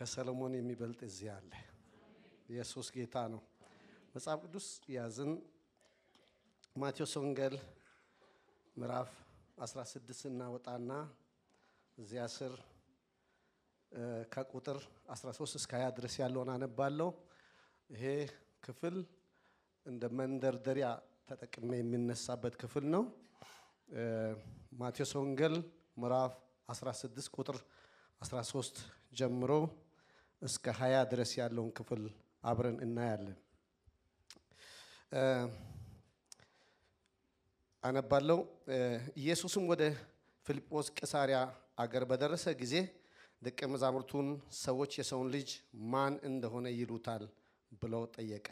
ከሰለሞን የሚበልጥ እዚህ አለ። ኢየሱስ ጌታ ነው። መጽሐፍ ቅዱስ ያዝን ማቴዎስ ወንጌል ምዕራፍ 16 እናወጣና እዚያ ስር ከቁጥር 13 እስከ 20 ድረስ ያለውን አነባለሁ። ይሄ ክፍል እንደ መንደርደሪያ ተጠቅሜ የሚነሳበት ክፍል ነው። ማቴዎስ ወንጌል ምዕራፍ 16 ቁጥር 13 ጀምሮ እስከ ሀያ ድረስ ያለውን ክፍል አብረን እናያለን። አነባለው። ኢየሱስም ወደ ፊልጶስ ቀሳሪያ አገር በደረሰ ጊዜ ደቀ መዛሙርቱን ሰዎች የሰውን ልጅ ማን እንደሆነ ይሉታል ብለው ጠየቀ።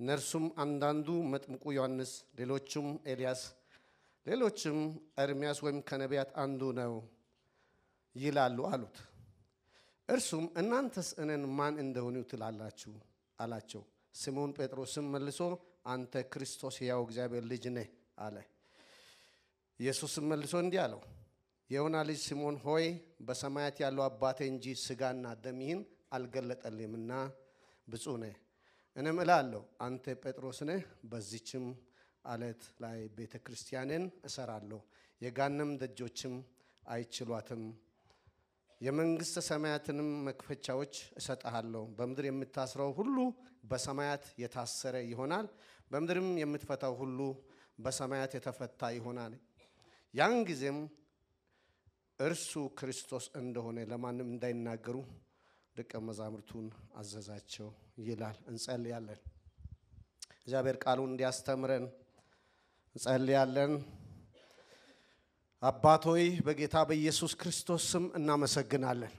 እነርሱም አንዳንዱ መጥምቁ ዮሐንስ፣ ሌሎችም ኤልያስ፣ ሌሎችም ኤርምያስ ወይም ከነቢያት አንዱ ነው ይላሉ አሉት። እርሱም እናንተስ እኔን ማን እንደሆኑ ትላላችሁ አላቸው። ስምዖን ጴጥሮስም መልሶ አንተ ክርስቶስ ያው እግዚአብሔር ልጅ ነህ አለ። ኢየሱስም መልሶ እንዲህ አለው የዮና ልጅ ስምዖን ሆይ በሰማያት ያለው አባቴ እንጂ ስጋና ደም ይህን አልገለጠልምና ብፁዕ ነህ። እኔም እላለሁ አንተ ጴጥሮስ ነህ፣ በዚችም አለት ላይ ቤተ ክርስቲያንን እሰራለሁ፣ የጋንም ደጆችም አይችሏትም የመንግሥተ ሰማያትንም መክፈቻዎች እሰጥሃለሁ። በምድር የምታስረው ሁሉ በሰማያት የታሰረ ይሆናል፣ በምድርም የምትፈታው ሁሉ በሰማያት የተፈታ ይሆናል። ያን ጊዜም እርሱ ክርስቶስ እንደሆነ ለማንም እንዳይናገሩ ደቀ መዛሙርቱን አዘዛቸው ይላል። እንጸልያለን። እግዚአብሔር ቃሉን እንዲያስተምረን እንጸልያለን። አባት ሆይ በጌታ በኢየሱስ ክርስቶስ ስም እናመሰግናለን።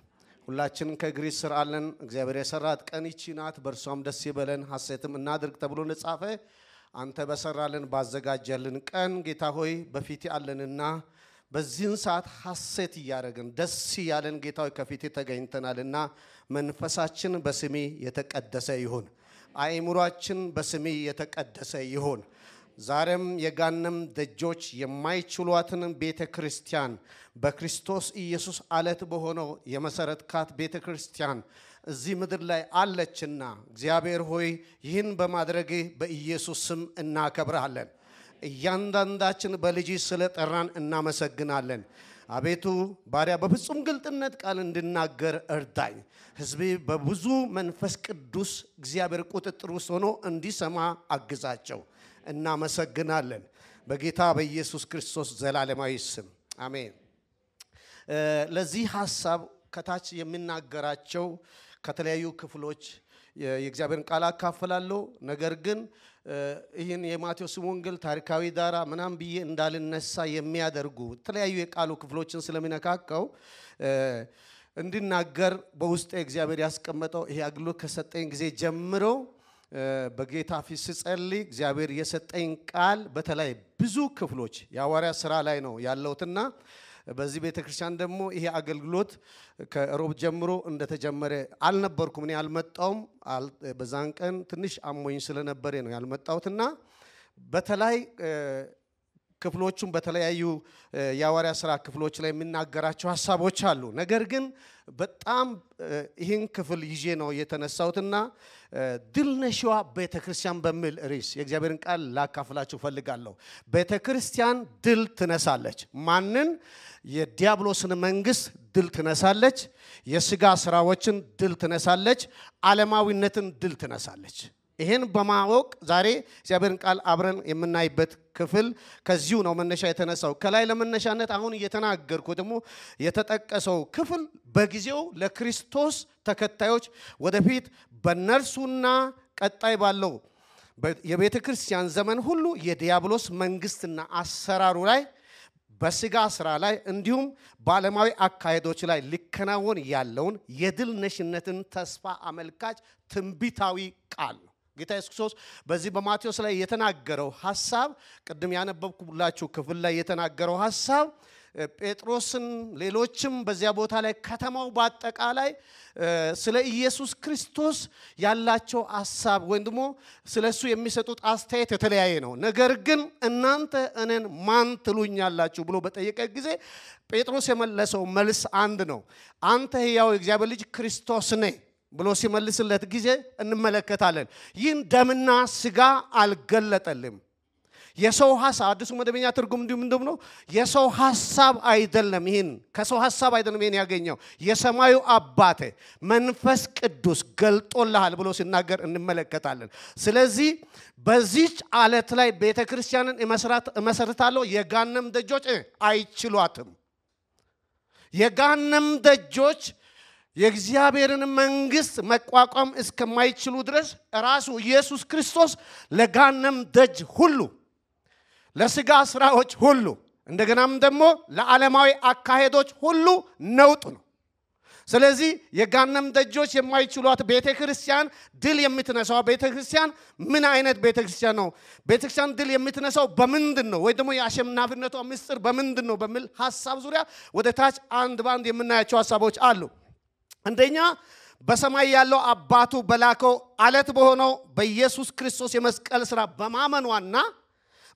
ሁላችን ከእግር ስር አለን። እግዚአብሔር የሰራት ቀን ይቺ ናት፣ በእርሷም ደስ ይበለን ሐሴትም እናድርግ ተብሎ እንደጻፈ አንተ በሰራልን ባዘጋጀልን ቀን ጌታ ሆይ በፊት አለንና በዚህን ሰዓት ሐሴት እያደረግን ደስ እያለን ጌታ ሆይ ከፊቴ ተገኝተናልና መንፈሳችን በስሜ የተቀደሰ ይሁን፣ አእምሯችን በስሜ የተቀደሰ ይሁን። ዛሬም የገሃነም ደጆች የማይችሏትን ቤተ ክርስቲያን በክርስቶስ ኢየሱስ አለት በሆነው የመሰረትካት ቤተ ክርስቲያን እዚህ ምድር ላይ አለችና እግዚአብሔር ሆይ ይህን በማድረግ በኢየሱስ ስም እናከብርሃለን። እያንዳንዳችን በልጅ ስለጠራን እናመሰግናለን። አቤቱ ባሪያ በፍጹም ግልጥነት ቃል እንድናገር እርዳኝ። ህዝቤ በብዙ መንፈስ ቅዱስ እግዚአብሔር ቁጥጥር ውስጥ ሆኖ እንዲሰማ አግዛቸው። እናመሰግናለን። በጌታ በኢየሱስ ክርስቶስ ዘላለማዊ ስም አሜን። ለዚህ ሀሳብ ከታች የሚናገራቸው ከተለያዩ ክፍሎች የእግዚአብሔርን ቃል አካፍላለሁ። ነገር ግን ይህን የማቴዎስ ወንጌል ታሪካዊ ዳራ ምናምን ብዬ እንዳልነሳ የሚያደርጉ የተለያዩ የቃሉ ክፍሎችን ስለሚነካከው እንድናገር በውስጥ እግዚአብሔር ያስቀመጠው ይሄ አገልግሎት ከሰጠኝ ጊዜ ጀምሮ በጌታ ፊት ስጸልይ እግዚአብሔር የሰጠኝ ቃል በተለይ ብዙ ክፍሎች የሐዋርያ ስራ ላይ ነው ያለውትና በዚህ ቤተ ክርስቲያን ደግሞ ይሄ አገልግሎት ከሮብ ጀምሮ እንደተጀመረ አልነበርኩም። እኔ አልመጣውም። በዛን ቀን ትንሽ አሞኝ ስለነበረ ነው ያልመጣሁትና በተለይ ክፍሎቹም በተለያዩ የሐዋርያ ስራ ክፍሎች ላይ የሚናገራቸው ሀሳቦች አሉ። ነገር ግን በጣም ይህን ክፍል ይዤ ነው የተነሳሁትና ድል ነሽዋ ቤተ ክርስቲያን በሚል ርዕስ የእግዚአብሔርን ቃል ላካፍላችሁ ፈልጋለሁ። ቤተ ክርስቲያን ድል ትነሳለች። ማንን? የዲያብሎስን መንግስት ድል ትነሳለች። የስጋ ስራዎችን ድል ትነሳለች። ዓለማዊነትን ድል ትነሳለች። ይህን በማወቅ ዛሬ እግዚአብሔርን ቃል አብረን የምናይበት ክፍል ከዚሁ ነው መነሻ የተነሳው። ከላይ ለመነሻነት አሁን እየተናገርኩ ደግሞ የተጠቀሰው ክፍል በጊዜው ለክርስቶስ ተከታዮች ወደፊት በነርሱና ቀጣይ ባለው የቤተ ክርስቲያን ዘመን ሁሉ የዲያብሎስ መንግስትና አሰራሩ ላይ በስጋ ስራ ላይ እንዲሁም በዓለማዊ አካሄዶች ላይ ሊከናወን ያለውን የድል ነሽነትን ተስፋ አመልካች ትንቢታዊ ቃል ነው። ጌታ ኢየሱስ ክርስቶስ በዚህ በማቴዎስ ላይ የተናገረው ሀሳብ ቅድም ያነበብኩላችሁ ክፍል ላይ የተናገረው ሀሳብ ጴጥሮስን ሌሎችም በዚያ ቦታ ላይ ከተማው በአጠቃላይ ስለ ኢየሱስ ክርስቶስ ያላቸው ሀሳብ ወይም ደግሞ ስለ እሱ የሚሰጡት አስተያየት የተለያየ ነው። ነገር ግን እናንተ እኔን ማን ትሉኛላችሁ ብሎ በጠየቀ ጊዜ ጴጥሮስ የመለሰው መልስ አንድ ነው። አንተ ሕያው የእግዚአብሔር ልጅ ክርስቶስ ነህ። ብሎ ሲመልስለት ጊዜ እንመለከታለን። ይህን ደምና ስጋ አልገለጠልም። የሰው ሀሳብ አዲሱ መደበኛ ትርጉም እንዲሁም እንደም ነው። የሰው ሀሳብ አይደለም። ይህን ከሰው ሀሳብ አይደለም። ይህን ያገኘው የሰማዩ አባቴ መንፈስ ቅዱስ ገልጦልሃል ብሎ ሲናገር እንመለከታለን። ስለዚህ በዚች አለት ላይ ቤተ ክርስቲያንን እመሰርታለሁ፣ የጋነም ደጆች አይችሏትም። የጋነም ደጆች የእግዚአብሔርን መንግስት መቋቋም እስከማይችሉ ድረስ ራሱ ኢየሱስ ክርስቶስ ለጋነም ደጅ ሁሉ ለስጋ ስራዎች ሁሉ እንደገናም ደግሞ ለዓለማዊ አካሄዶች ሁሉ ነውጥ ነው። ስለዚህ የጋነም ደጆች የማይችሏት ቤተ ክርስቲያን ድል የምትነሳው ቤተ ክርስቲያን ምን አይነት ቤተ ክርስቲያን ነው? ቤተ ክርስቲያን ድል የምትነሳው በምንድን ነው? ወይ ደግሞ የአሸናፊነቷ ምስጢር በምንድን ነው? በሚል ሀሳብ ዙሪያ ወደ ታች አንድ በአንድ የምናያቸው ሀሳቦች አሉ። አንደኛ በሰማይ ያለው አባቱ በላከው አለት በሆነው በኢየሱስ ክርስቶስ የመስቀል ሥራ በማመኗና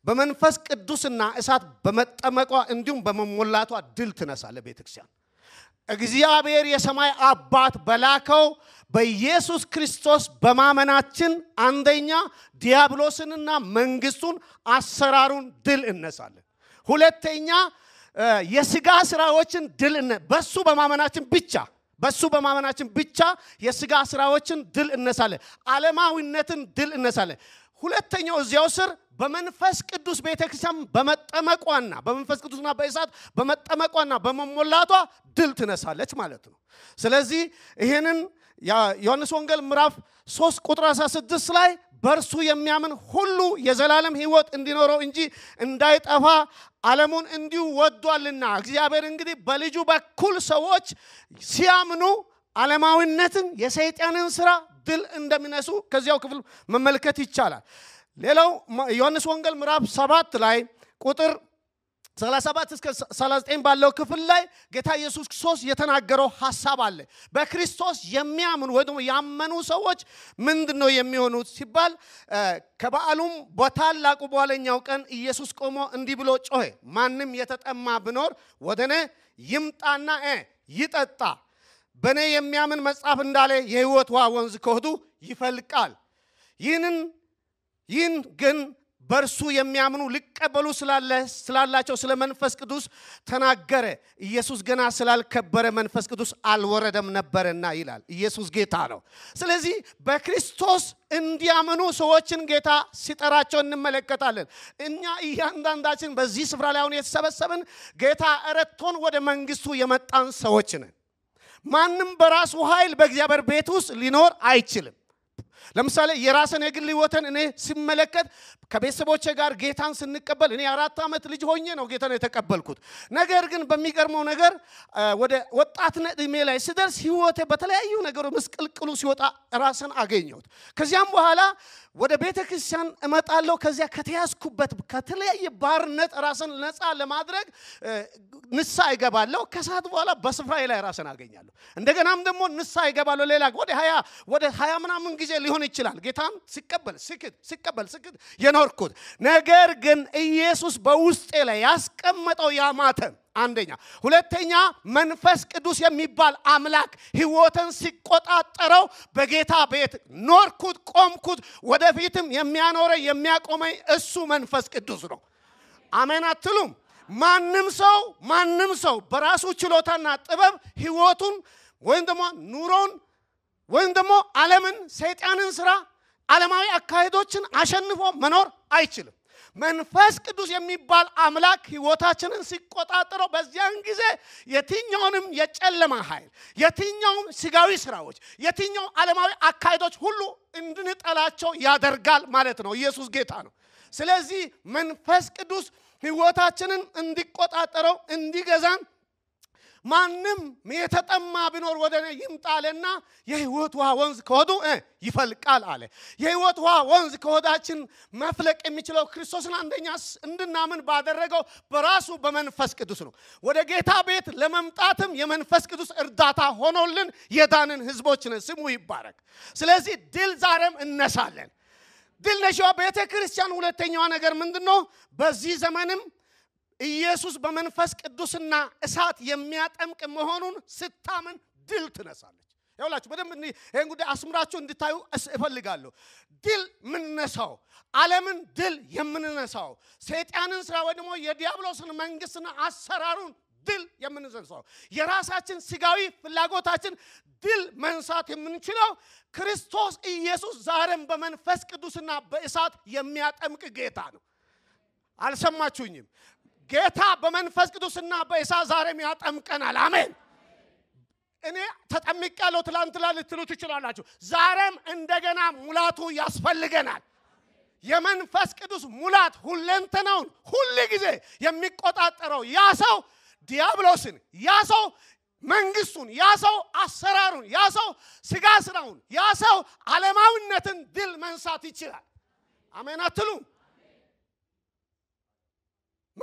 በመንፈስ ቅዱስና እሳት በመጠመቋ እንዲሁም በመሞላቷ ድል ትነሳለ ክርስቲያን። እግዚአብሔር የሰማይ አባት በላከው በኢየሱስ ክርስቶስ በማመናችን አንደኛ ዲያብሎስንና መንግስቱን አሰራሩን ድል እነሳለን። ሁለተኛ የስጋ ስራዎችን ድል በሱ በማመናችን ብቻ በሱ በማመናችን ብቻ የስጋ ስራዎችን ድል እነሳለን። ዓለማዊነትን ድል እነሳለን። ሁለተኛው እዚያው ስር በመንፈስ ቅዱስ ቤተክርስቲያን በመጠመቋና በመንፈስ ቅዱስና በእሳት በመጠመቋና በመሞላቷ ድል ትነሳለች ማለት ነው። ስለዚህ ይህንን ዮሐንስ ወንጌል ምዕራፍ 3 ቁጥር 16 ላይ በእርሱ የሚያምን ሁሉ የዘላለም ህይወት እንዲኖረው እንጂ እንዳይጠፋ ዓለሙን እንዲሁ ወዷልና። እግዚአብሔር እንግዲህ በልጁ በኩል ሰዎች ሲያምኑ ዓለማዊነትን፣ የሰይጣንን ስራ ድል እንደሚነሱ ከዚያው ክፍል መመልከት ይቻላል። ሌላው ዮሐንስ ወንጌል ምዕራፍ ሰባት ላይ ቁጥር 37 እስከ 39 ባለው ክፍል ላይ ጌታ ኢየሱስ ክርስቶስ የተናገረው ሀሳብ አለ። በክርስቶስ የሚያምኑ ወይ ደግሞ ያመኑ ሰዎች ምንድን ነው የሚሆኑት ሲባል ከበዓሉም በታላቁ በኋለኛው ቀን ኢየሱስ ቆሞ እንዲህ ብሎ ጮኸ፣ ማንም የተጠማ ብኖር ወደ እኔ ይምጣና ይጠጣ፣ በእኔ የሚያምን መጽሐፍ እንዳለ የሕይወት ውሃ ወንዝ ከሆዱ ይፈልቃል። ይህንን ይህን ግን በእርሱ የሚያምኑ ሊቀበሉ ስላላቸው ስለ መንፈስ ቅዱስ ተናገረ። ኢየሱስ ገና ስላልከበረ መንፈስ ቅዱስ አልወረደም ነበርና ይላል። ኢየሱስ ጌታ ነው። ስለዚህ በክርስቶስ እንዲያምኑ ሰዎችን ጌታ ሲጠራቸው እንመለከታለን። እኛ እያንዳንዳችን በዚህ ስፍራ ላይ አሁን የተሰበሰብን ጌታ ረድቶን ወደ መንግስቱ የመጣን ሰዎች ነን። ማንም በራሱ ኃይል በእግዚአብሔር ቤት ውስጥ ሊኖር አይችልም። ለምሳሌ የራስን የግል ህይወትን እኔ ሲመለከት ከቤተሰቦቼ ጋር ጌታን ስንቀበል እኔ አራት ዓመት ልጅ ሆኜ ነው ጌታን የተቀበልኩት። ነገር ግን በሚገርመው ነገር ወደ ወጣትነት እድሜ ላይ ስደርስ ህይወቴ በተለያዩ ነገሮች ምስቅልቅሉ ሲወጣ ራስን አገኘሁት። ከዚያም በኋላ ወደ ቤተ ክርስቲያን እመጣለሁ። ከዚያ ከተያዝኩበት ከተለያየ ባርነት ራስን ነፃ ለማድረግ ንሳ ይገባለሁ። ከሰዓት በኋላ በስፍራዬ ላይ ራስን አገኛለሁ። እንደገናም ደግሞ ንሳ ይገባለሁ። ሌላ ወደ ሀያ ወደ ሀያ ምናምን ጊዜ ሊሆን ይችላል። ጌታም ሲቀበል ስክት ሲቀበል ስክት የኖርኩት ነገር ግን ኢየሱስ በውስጤ ላይ ያስቀመጠው ያ ማተም አንደኛ፣ ሁለተኛ መንፈስ ቅዱስ የሚባል አምላክ ህይወትን ሲቆጣጠረው በጌታ ቤት ኖርኩት፣ ቆምኩት። ወደፊትም የሚያኖረኝ የሚያቆመኝ እሱ መንፈስ ቅዱስ ነው። አሜን አትሉም? ማንም ሰው ማንም ሰው በራሱ ችሎታና ጥበብ ህይወቱን ወይም ደግሞ ኑሮን ወይም ደግሞ ዓለምን፣ ሰይጣንን ስራ፣ ዓለማዊ አካሄዶችን አሸንፎ መኖር አይችልም። መንፈስ ቅዱስ የሚባል አምላክ ህይወታችንን ሲቆጣጠረው በዚያን ጊዜ የትኛውንም የጨለማ ኃይል፣ የትኛውም ስጋዊ ስራዎች፣ የትኛው ዓለማዊ አካሄዶች ሁሉ እንድንጠላቸው ያደርጋል ማለት ነው። ኢየሱስ ጌታ ነው። ስለዚህ መንፈስ ቅዱስ ህይወታችንን እንዲቆጣጠረው እንዲገዛን ማንም የተጠማ ቢኖር ወደ እኔ ይምጣልና የህይወት ውሃ ወንዝ ከሆዱ ይፈልቃል አለ። የህይወት ውሃ ወንዝ ከሆዳችን መፍለቅ የሚችለው ክርስቶስን አንደኛ እንድናምን ባደረገው በራሱ በመንፈስ ቅዱስ ነው። ወደ ጌታ ቤት ለመምጣትም የመንፈስ ቅዱስ እርዳታ ሆኖልን የዳንን ህዝቦች ነን። ስሙ ይባረክ። ስለዚህ ድል ዛሬም እነሳለን። ድል ነሽዋ ቤተ ክርስቲያን ሁለተኛዋ ነገር ምንድን ነው? በዚህ ዘመንም ኢየሱስ በመንፈስ ቅዱስና እሳት የሚያጠምቅ መሆኑን ስታምን ድል ትነሳለች። ይውላችሁ በደንብ ይህን ጉዳይ አስምራችሁ እንድታዩ እፈልጋለሁ። ድል የምንነሳው ዓለምን ድል የምንነሳው ሰይጣንን ስራ ወይ ደግሞ የዲያብሎስን መንግስትና አሰራሩን ድል የምንነሳው የራሳችን ስጋዊ ፍላጎታችን ድል መንሳት የምንችለው ክርስቶስ ኢየሱስ ዛሬም በመንፈስ ቅዱስና በእሳት የሚያጠምቅ ጌታ ነው። አልሰማችሁኝም? ጌታ በመንፈስ ቅዱስና በእሳት ዛሬም ያጠምቀናል። አሜን። እኔ ተጠምቅ ያለው ትላንትና ልትሉ ትችላላችሁ። ዛሬም እንደገና ሙላቱ ያስፈልገናል። የመንፈስ ቅዱስ ሙላት ሁለንተናውን ሁል ጊዜ የሚቆጣጠረው ያ ሰው ዲያብሎስን፣ ያ ሰው መንግስቱን፣ ያ ሰው አሰራሩን፣ ያ ሰው ስጋ ስራውን፣ ያ ሰው አለማዊነትን ድል መንሳት ይችላል። አሜን አትሉም?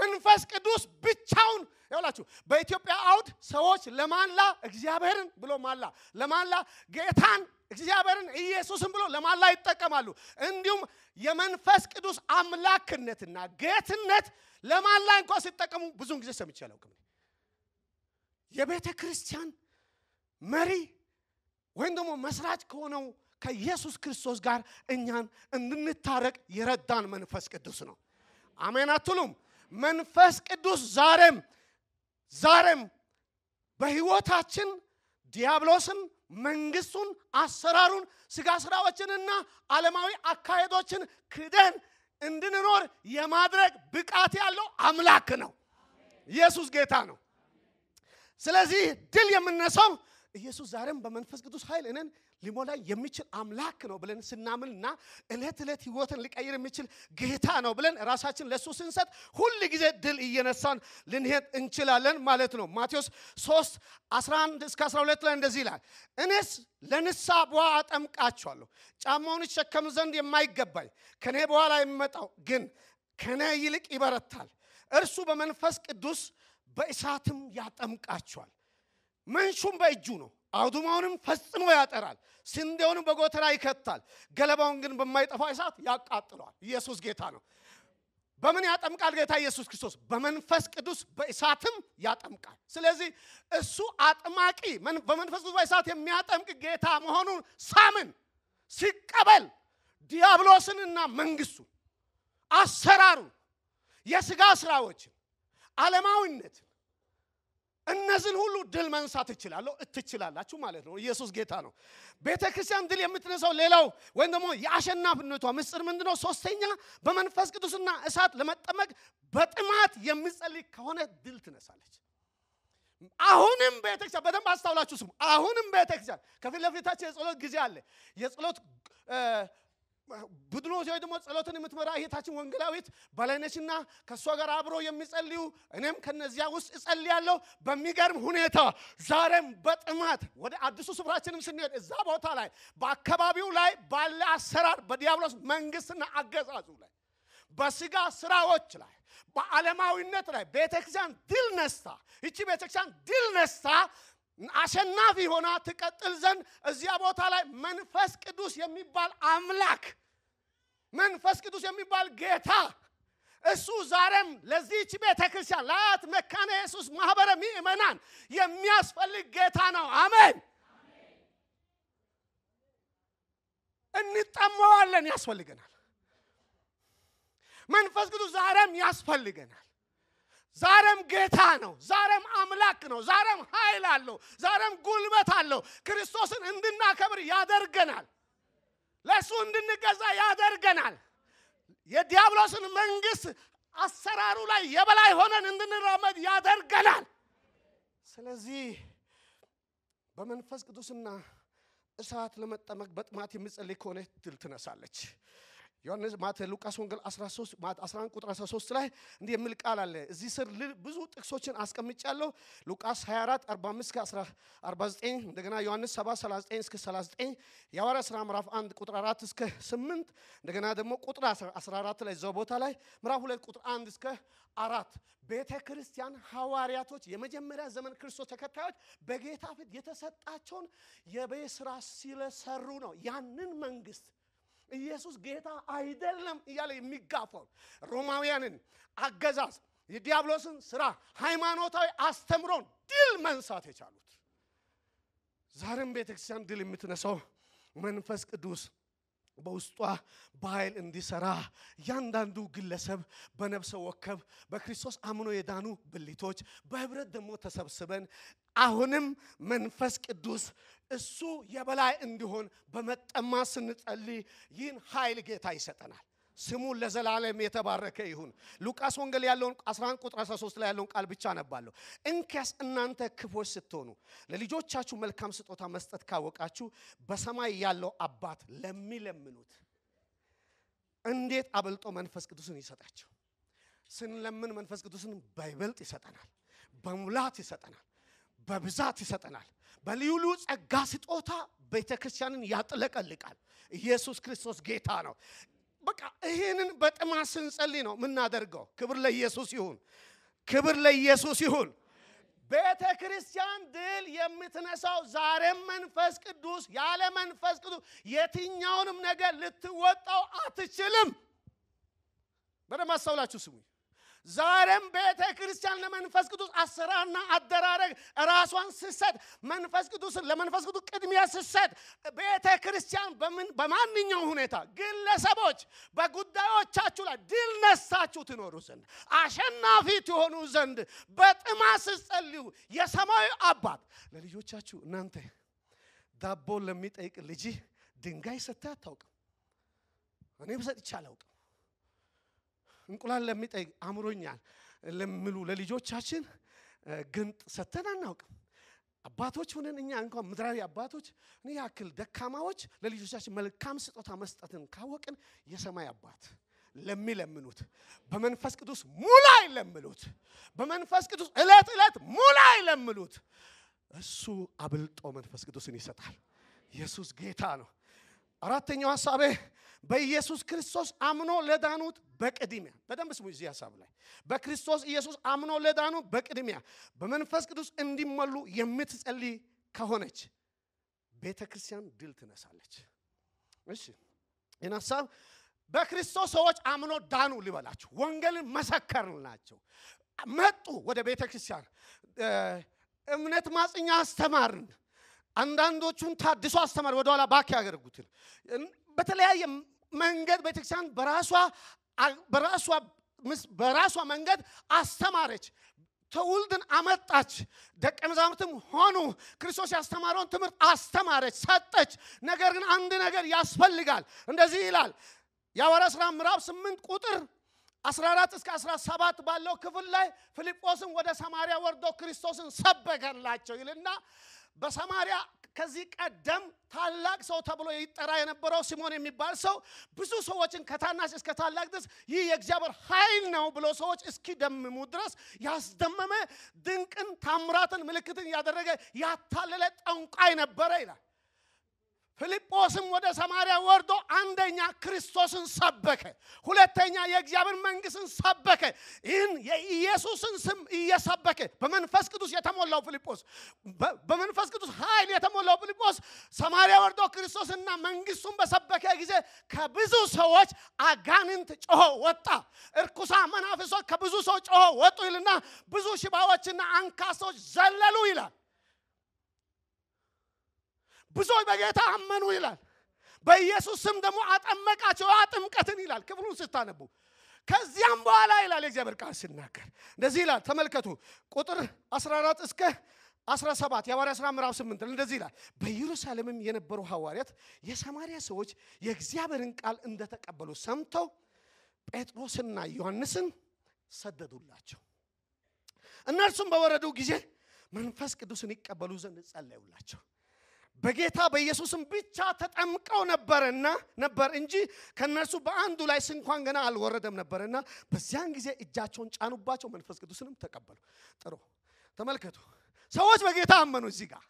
መንፈስ ቅዱስ ብቻውን ይውላችሁ በኢትዮጵያ አውድ ሰዎች ለማላ እግዚአብሔርን ብሎ ማላ ለማላ ጌታን እግዚአብሔርን ኢየሱስን ብሎ ለማላ ይጠቀማሉ። እንዲሁም የመንፈስ ቅዱስ አምላክነትና ጌትነት ለማላ እንኳ ሲጠቀሙ ብዙን ጊዜ ሰምቼ አላውቅም። የቤተ ክርስቲያን መሪ ወይም ደግሞ መስራች ከሆነው ከኢየሱስ ክርስቶስ ጋር እኛን እንድንታረቅ የረዳን መንፈስ ቅዱስ ነው። አሜን አትሉም? መንፈስ ቅዱስ ዛሬም ዛሬም በህይወታችን ዲያብሎስን መንግስቱን አሰራሩን ስጋ ስራዎችንና ዓለማዊ አካሄዶችን ክደን እንድንኖር የማድረግ ብቃት ያለው አምላክ ነው ኢየሱስ ጌታ ነው ስለዚህ ድል የምነሳው ኢየሱስ ዛሬም በመንፈስ ቅዱስ ኃይል እኔን ሊሞላ የሚችል አምላክ ነው ብለን ስናምን እና እለት እለት ህይወትን ሊቀይር የሚችል ጌታ ነው ብለን ራሳችን ለእሱ ስንሰጥ ሁል ጊዜ ድል እየነሳን ልንሄድ እንችላለን ማለት ነው። ማቴዎስ 3 11 እስከ 12 ላይ እንደዚህ ይላል፣ እኔስ ለንሳ በኋ አጠምቃችኋለሁ፣ ጫማውን ይሸከም ዘንድ የማይገባኝ ከእኔ በኋላ የሚመጣው ግን ከእኔ ይልቅ ይበረታል፣ እርሱ በመንፈስ ቅዱስ በእሳትም ያጠምቃችኋል፣ መንሹም በእጁ ነው አውዱማውንም ፈጽሞ ያጠራል፣ ስንዴውንም በጎተራ ይከታል፣ ገለባውን ግን በማይጠፋ እሳት ያቃጥለዋል። ኢየሱስ ጌታ ነው። በምን ያጠምቃል? ጌታ ኢየሱስ ክርስቶስ በመንፈስ ቅዱስ በእሳትም ያጠምቃል። ስለዚህ እሱ አጥማቂ በመንፈስ ቅዱስ በእሳት የሚያጠምቅ ጌታ መሆኑን ሳምን ሲቀበል ዲያብሎስንና መንግስቱ አሰራሩ የስጋ ስራዎችን ዓለማዊነትን እነዚህን ሁሉ ድል መንሳት እችላለሁ እትችላላችሁ ማለት ነው። ኢየሱስ ጌታ ነው። ቤተ ክርስቲያን ድል የምትነሳው ሌላው ወይም ደግሞ የአሸናፊነቷ ምስጢር ምንድነው? ሶስተኛ በመንፈስ ቅዱስና እሳት ለመጠመቅ በጥማት የምጸልይ ከሆነ ድል ትነሳለች። አሁንም ቤተክርስቲያን በደንብ አስታውላችሁ ስሙ። አሁንም ቤተክርስቲያን ከፊት ለፊታችን የጸሎት ጊዜ አለ። የጸሎት ቡድኖች ወይ ደግሞ ጸሎትን የምትመራ እህታችን ወንጌላዊት በላይነችና ከእሷ ጋር አብሮ የሚጸልዩ እኔም ከነዚያ ውስጥ እጸልያለሁ። በሚገርም ሁኔታ ዛሬም በጥማት ወደ አዲሱ ስፍራችንም ስንሄድ እዛ ቦታ ላይ በአካባቢው ላይ ባለ አሰራር በዲያብሎስ መንግስትና አገዛዙ ላይ በስጋ ስራዎች ላይ በዓለማዊነት ላይ ቤተክርስቲያን ድል ነስታ ይቺ ቤተክርስቲያን ድል ነስታ አሸናፊ ሆና ትቀጥል ዘንድ እዚያ ቦታ ላይ መንፈስ ቅዱስ የሚባል አምላክ መንፈስ ቅዱስ የሚባል ጌታ እሱ ዛሬም ለዚህች ቤተ ክርስቲያን ለአያት መካነ ኢየሱስ ማህበረ ምእመናን የሚያስፈልግ ጌታ ነው። አሜን። እንጠመዋለን፣ ያስፈልገናል። መንፈስ ቅዱስ ዛሬም ያስፈልገናል። ዛሬም ጌታ ነው። ዛሬም አምላክ ነው። ዛሬም ኃይል አለው። ዛሬም ጉልበት አለው። ክርስቶስን እንድናከብር ያደርገናል። ለእሱ እንድንገዛ ያደርገናል። የዲያብሎስን መንግስት አሰራሩ ላይ የበላይ ሆነን እንድንራመድ ያደርገናል። ስለዚህ በመንፈስ ቅዱስና እሳት ለመጠመቅ በጥማት የሚጸልይ ከሆነ ድል ትነሳለች። ዮሐንስ ማተ ሉቃስ ወንጌል 13 11 ቁጥር 13 ላይ እንዲህ የሚል ቃል አለ። እዚህ ስር ብዙ ጥቅሶችን አስቀምጫለሁ። ሉቃስ 24 45 እስከ 49 እንደገና ዮሐንስ 7 39 እስከ 39 የሐዋርያ ሥራ ምዕራፍ 1 ቁጥር 4 እስከ 8 እንደገና ደግሞ ቁጥር 14 ላይ እዛው ቦታ ላይ ምዕራፍ 2 ቁጥር 1 እስከ 4 ቤተ ክርስቲያን ሐዋርያቶች የመጀመሪያ ዘመን ክርስቶስ ተከታዮች በጌታ ፊት የተሰጣቸውን የቤት ስራ ስለሰሩ ነው ያንን መንግስት ኢየሱስ ጌታ አይደለም እያለ የሚጋፈው ሮማውያንን አገዛዝ የዲያብሎስን ስራ ሃይማኖታዊ አስተምሮን ድል መንሳት የቻሉት ዛሬም ቤተክርስቲያን ድል የምትነሳው መንፈስ ቅዱስ በውስጧ በኃይል እንዲሰራ እያንዳንዱ ግለሰብ በነፍሰ ወከብ በክርስቶስ አምኖ የዳኑ ብልቶች በህብረት ደግሞ ተሰብስበን አሁንም መንፈስ ቅዱስ እሱ የበላይ እንዲሆን በመጠማ ስንጸልይ ይህን ኃይል ጌታ ይሰጠናል። ስሙ ለዘላለም የተባረከ ይሁን። ሉቃስ ወንጌል ያለውን 11 ቁጥር 13 ላይ ያለውን ቃል ብቻ አነባለሁ። እንኪያስ እናንተ ክፎች ስትሆኑ ለልጆቻችሁ መልካም ስጦታ መስጠት ካወቃችሁ በሰማይ ያለው አባት ለሚለምኑት እንዴት አበልጦ መንፈስ ቅዱስን ይሰጣቸው። ስንለምን መንፈስ ቅዱስን በይበልጥ ይሰጠናል፣ በሙላት ይሰጠናል፣ በብዛት ይሰጠናል። በልዩ ልዩ ጸጋ ስጦታ ቤተ ክርስቲያንን ያጥለቀልቃል። ኢየሱስ ክርስቶስ ጌታ ነው። በቃ ይሄንን በጥማት ስንጸልይ ነው የምናደርገው። ክብር ለኢየሱስ ይሁን፣ ክብር ለኢየሱስ ይሁን። ቤተ ክርስቲያን ድል የምትነሳው ዛሬም መንፈስ ቅዱስ ያለ መንፈስ ቅዱስ የትኛውንም ነገር ልትወጣው አትችልም። በደንብ አስተውላችሁ ስሙኝ። ዛሬም ቤተ ክርስቲያን ለመንፈስ ቅዱስ አሰራርና አደራረግ ራሷን ስሰጥ መንፈስ ቅዱስ ለመንፈስ ቅዱስ ቅድሚያ ስሰጥ ቤተ ክርስቲያን በማንኛው ሁኔታ ግለሰቦች በጉዳዮቻችሁ ላይ ድል ነሳችሁ ትኖሩ ዘንድ አሸናፊ ትሆኑ ዘንድ በጥማ ስጸልዩ የሰማዩ አባት ለልጆቻችሁ እናንተ ዳቦ ለሚጠይቅ ልጅ ድንጋይ ሰጥተህ አታውቅም። እኔ ሰጥቼ አላውቅም። እንቁላል ለሚጠይቅ አምሮኛል ለሚሉ ለልጆቻችን ግንጥ ሰተን አናውቅም። አባቶች ሁነን እኛ እንኳን ምድራዊ አባቶች እኔ ያክል ደካማዎች ለልጆቻችን መልካም ስጦታ መስጠትን ካወቅን የሰማይ አባት ለሚለምኑት በመንፈስ ቅዱስ ሙላ ይለምሉት፣ በመንፈስ ቅዱስ እለት እለት ሙላ ይለምሉት። እሱ አብልጦ መንፈስ ቅዱስን ይሰጣል። ኢየሱስ ጌታ ነው። አራተኛው ሀሳቤ በኢየሱስ ክርስቶስ አምኖ ለዳኑት በቅድሚያ በደንብ ስሙ። እዚህ ሀሳብ ላይ በክርስቶስ ኢየሱስ አምኖ ለዳኑ በቅድሚያ በመንፈስ ቅዱስ እንዲመሉ የምትጸልይ ከሆነች ቤተ ክርስቲያን ድል ትነሳለች። እሺ ይህን ሀሳብ በክርስቶስ ሰዎች አምኖ ዳኑ ልበላችሁ። ወንጌልን መሰከርንላቸው፣ መጡ ወደ ቤተ ክርስቲያን እምነት ማጽኛ አስተማርን። አንዳንዶቹን ታድሶ አስተማሪ ወደኋላ ባክ ያደርጉትን በተለያየ መንገድ ቤተክርስቲያን በራሷ በራሷ በራሷ መንገድ አስተማረች። ትውልድን አመጣች። ደቀ መዛሙርትም ሆኑ። ክርስቶስ ያስተማረውን ትምህርት አስተማረች፣ ሰጠች። ነገር ግን አንድ ነገር ያስፈልጋል። እንደዚህ ይላል የሐዋርያት ስራ ምዕራፍ 8 ቁጥር 14 እስከ 17 ባለው ክፍል ላይ ፊልጶስም ወደ ሰማሪያ ወርዶ ክርስቶስን ሰበከላቸው ይልና በሰማሪያ ከዚህ ቀደም ታላቅ ሰው ተብሎ ይጠራ የነበረው ሲሞን የሚባል ሰው ብዙ ሰዎችን ከታናሽ እስከ ታላቅ ድረስ ይህ የእግዚአብሔር ኃይል ነው ብሎ ሰዎች እስኪደምሙ ድረስ ያስደመመ ድንቅን ታምራትን ምልክትን ያደረገ ያታለለ ጠንቋይ ነበረ ይላል። ፊልጶስም ወደ ሰማርያ ወርዶ አንደኛ ክርስቶስን ሰበከ፣ ሁለተኛ የእግዚአብሔር መንግስትን ሰበከ። ይህን የኢየሱስን ስም እየሰበከ በመንፈስ ቅዱስ የተሞላው ፊልጶስ በመንፈስ ቅዱስ ኃይል የተሞላው ፊልጶስ ሰማርያ ወርዶ ክርስቶስና መንግስቱን በሰበከ ጊዜ ከብዙ ሰዎች አጋንንት ጮሆ ወጣ። እርኩሳ መናፍሶች ከብዙ ሰው ጮሆ ወጡ ይልና ብዙ ሽባዎችና አንካሶች ዘለሉ ይላል። ብዙዎች በጌታ አመኑ ይላል። በኢየሱስ ስም ደግሞ አጠመቃቸው አጥምቀትን ይላል ክፍሉን ስታነቡ። ከዚያም በኋላ ይላል የእግዚአብሔር ቃል ሲናገር እንደዚህ ይላል። ተመልከቱ ቁጥር 14 እስከ 17 የሐዋርያ ሥራ ምዕራፍ 8 እንደዚህ ይላል። በኢየሩሳሌምም የነበሩ ሐዋርያት የሰማርያ ሰዎች የእግዚአብሔርን ቃል እንደተቀበሉ ሰምተው ጴጥሮስና ዮሐንስን ሰደዱላቸው። እነርሱም በወረዱ ጊዜ መንፈስ ቅዱስን ይቀበሉ ዘንድ ጸለዩላቸው። በጌታ በኢየሱስም ብቻ ተጠምቀው ነበርና ነበር እንጂ ከነርሱ በአንዱ ላይ ስንኳን ገና አልወረደም ነበርና በዚያን ጊዜ እጃቸውን ጫኑባቸው፣ መንፈስ ቅዱስንም ተቀበሉ። ጥሩ ተመልከቱ። ሰዎች በጌታ አመኑ። እዚህ ጋር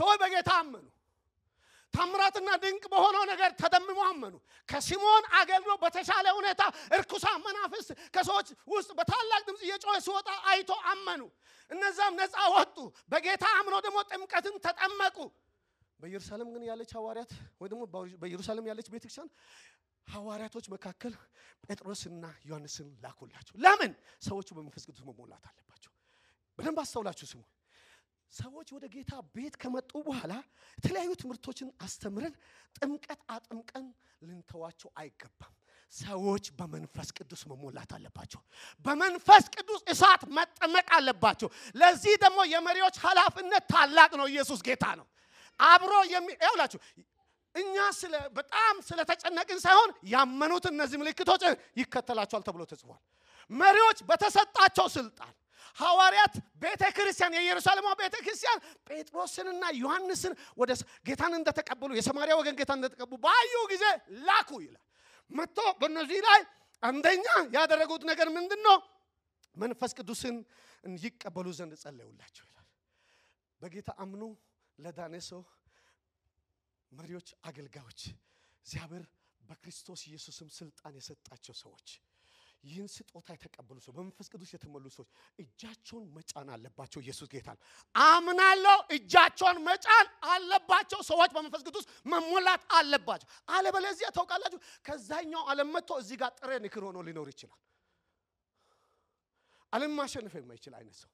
ሰዎች በጌታ አመኑ። ታምራትና ድንቅ በሆነው ነገር ተደምሞ አመኑ። ከሲሞን አገልግሎት በተሻለ ሁኔታ እርኩሳ መናፍስ ከሰዎች ውስጥ በታላቅ ድምፅ እየጮኸ ሲወጣ አይቶ አመኑ። እነዛም ነፃ ወጡ። በጌታ አምኖ ደግሞ ጥምቀትን ተጠመቁ። በኢየሩሳሌም ግን ያለች ሐዋርያት ወይ ደግሞ በኢየሩሳሌም ያለች ቤተክርስቲያን ሐዋርያቶች መካከል ጴጥሮስና ዮሐንስን ላኩላቸው። ለምን? ሰዎቹ በመንፈስ ቅዱስ መሞላት አለባቸው። በደንብ አስተውላችሁ ስሙ። ሰዎች ወደ ጌታ ቤት ከመጡ በኋላ የተለያዩ ትምህርቶችን አስተምረን ጥምቀት አጥምቀን ልንተዋቸው አይገባም። ሰዎች በመንፈስ ቅዱስ መሞላት አለባቸው። በመንፈስ ቅዱስ እሳት መጠመቅ አለባቸው። ለዚህ ደግሞ የመሪዎች ኃላፊነት ታላቅ ነው። ኢየሱስ ጌታ ነው። አብሮ ይውላችሁ እኛ ስለ በጣም ስለተጨነቅን ሳይሆን ያመኑት እነዚህ ምልክቶች ይከተላቸዋል ተብሎ ተጽፏል። መሪዎች በተሰጣቸው ስልጣን ሐዋርያት ቤተ ክርስቲያን የኢየሩሳሌሟ ቤተ ክርስቲያን ጴጥሮስንና ዮሐንስን ወደ ጌታን እንደተቀበሉ የሰማሪያ ወገን ጌታን እንደተቀበሉ ባዩ ጊዜ ላኩ ይላል። መጥቶ በእነዚህ ላይ አንደኛ ያደረጉት ነገር ምንድን ነው? መንፈስ ቅዱስን ይቀበሉ ዘንድ ጸለዩላቸው ይላል። በጌታ አምኑ ለዳነ ሰው መሪዎች፣ አገልጋዮች እግዚአብሔር በክርስቶስ ኢየሱስም ስልጣን የሰጣቸው ሰዎች ይህን ስጦታ የተቀበሉ ሰዎች በመንፈስ ቅዱስ የተሞሉ ሰዎች እጃቸውን መጫን አለባቸው። ኢየሱስ ጌታ አምናለሁ። እጃቸውን መጫን አለባቸው። ሰዎች በመንፈስ ቅዱስ መሞላት አለባቸው። አለበለዚያ ታውቃላችሁ፣ ከዛኛው ዓለም መጥቶ እዚህ ጋር ጥሬ ንክር ሆኖ ሊኖር ይችላል። ዓለም ማሸነፍ የማይችል አይነት ሰው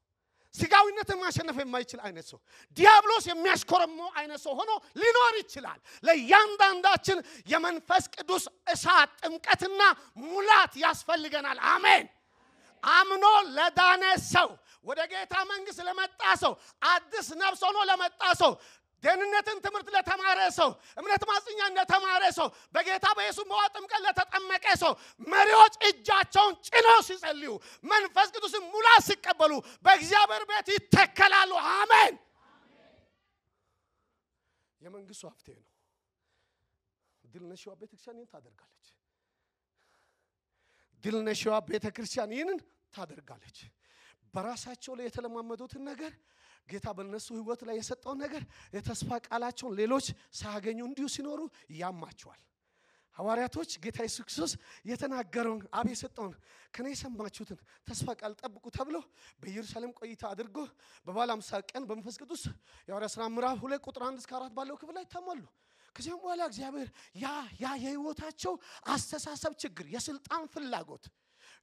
ስጋዊነትን ማሸነፍ የማይችል አይነት ሰው ዲያብሎስ የሚያሽኮረመው አይነት ሰው ሆኖ ሊኖር ይችላል። ለእያንዳንዳችን የመንፈስ ቅዱስ እሳት ጥምቀትና ሙላት ያስፈልገናል። አሜን። አምኖ ለዳነ ሰው ወደ ጌታ መንግስት ለመጣ ሰው አዲስ ነፍስ ሆኖ ለመጣ ሰው ደህንነትን ትምህርት ለተማረ ሰው፣ እምነት ማጽኛን ለተማረ ሰው፣ በጌታ በኢየሱስ መዋ ጥምቀት ለተጠመቀ ሰው መሪዎች እጃቸውን ጭነው ሲጸልዩ መንፈስ ቅዱስን ሙላ ሲቀበሉ በእግዚአብሔር ቤት ይተከላሉ። አሜን። የመንግስቱ ሀብቴ ነው። ድል ነሽዋ ክርስቲያን ይህን ታደርጋለች። ድል ነሽዋ ይህንን ታደርጋለች። በራሳቸው ላይ የተለማመዱትን ነገር ጌታ በእነሱ ህይወት ላይ የሰጠውን ነገር የተስፋ ቃላቸውን ሌሎች ሳያገኙ እንዲሁ ሲኖሩ ያማቸዋል። ሐዋርያቶች ጌታ ኢየሱስ ክርስቶስ የተናገረውን አብ የሰጠውን ከኔ የሰማችሁትን ተስፋ ቃል ጠብቁ ተብሎ በኢየሩሳሌም ቆይታ አድርጎ በባለ አምሳ ቀን በመንፈስ ቅዱስ የሐዋርያ ሥራ ምዕራፍ ሁለት ቁጥር አንድ እስከ አራት ባለው ክፍል ላይ ተሞሉ። ከዚያም በኋላ እግዚአብሔር ያ ያ የህይወታቸው አስተሳሰብ ችግር፣ የስልጣን ፍላጎት፣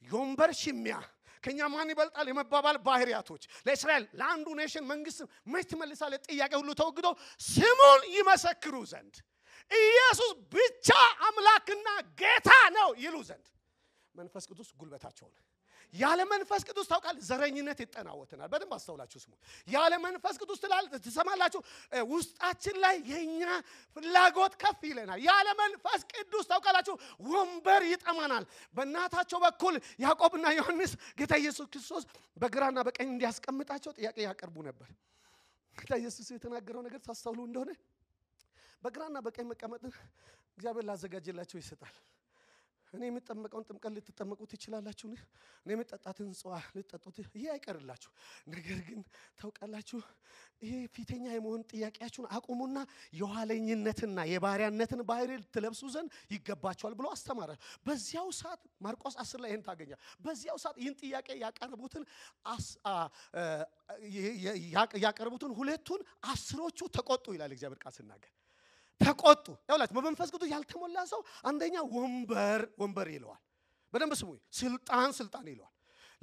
የወንበር ሽሚያ ከኛ ማን ይበልጣል የመባባል ባህሪያቶች ለእስራኤል ለአንዱ ኔሽን መንግስት መች ትመልሳለ ጥያቄ ሁሉ ተወግዶ ስሙን ይመሰክሩ ዘንድ ኢየሱስ ብቻ አምላክና ጌታ ነው ይሉ ዘንድ መንፈስ ቅዱስ ጉልበታቸው ነው። ያለ መንፈስ ቅዱስ ታውቃል፣ ዘረኝነት ይጠናወትናል። በደንብ አስተውላችሁ ስሙ። ያለ መንፈስ ቅዱስ ትሰማላችሁ፣ ውስጣችን ላይ የኛ ፍላጎት ከፍ ይለናል። ያለ መንፈስ ቅዱስ ታውቃላችሁ፣ ወንበር ይጠማናል። በእናታቸው በኩል ያዕቆብና ዮሐንስ ጌታ ኢየሱስ ክርስቶስ በግራና በቀኝ እንዲያስቀምጣቸው ጥያቄ ያቀርቡ ነበር። ጌታ ኢየሱስ የተናገረው ነገር ታስተውሉ እንደሆነ በግራና በቀኝ መቀመጥ እግዚአብሔር ላዘጋጀላቸው ይሰጣል። እኔ የምጠመቀውን ጥምቀት ልትጠመቁ ትችላላችሁ። እኔ የምጠጣትን ጽዋ ልትጠጡት ይሄ አይቀርላችሁ። ነገር ግን ታውቃላችሁ፣ ይሄ ፊተኛ የመሆን ጥያቄያችሁን አቁሙና የኋለኝነትና የባሪያነትን ባህሪ ልትለብሱ ዘንድ ይገባቸዋል ብሎ አስተማረ። በዚያው ሰዓት ማርቆስ አስር ላይ ይህን ታገኛል። በዚያው ሰዓት ይህን ጥያቄ ያቀረቡትን ያቀረቡትን ሁለቱን አስሮቹ ተቆጡ ይላል እግዚአብሔር ቃል ስናገር ተቆጡ። ያውላችሁ በመንፈስ ቅዱስ ያልተሞላ ሰው አንደኛ ወንበር ወንበር ይለዋል። በደንብ ስሙ። ስልጣን ስልጣን ይለዋል።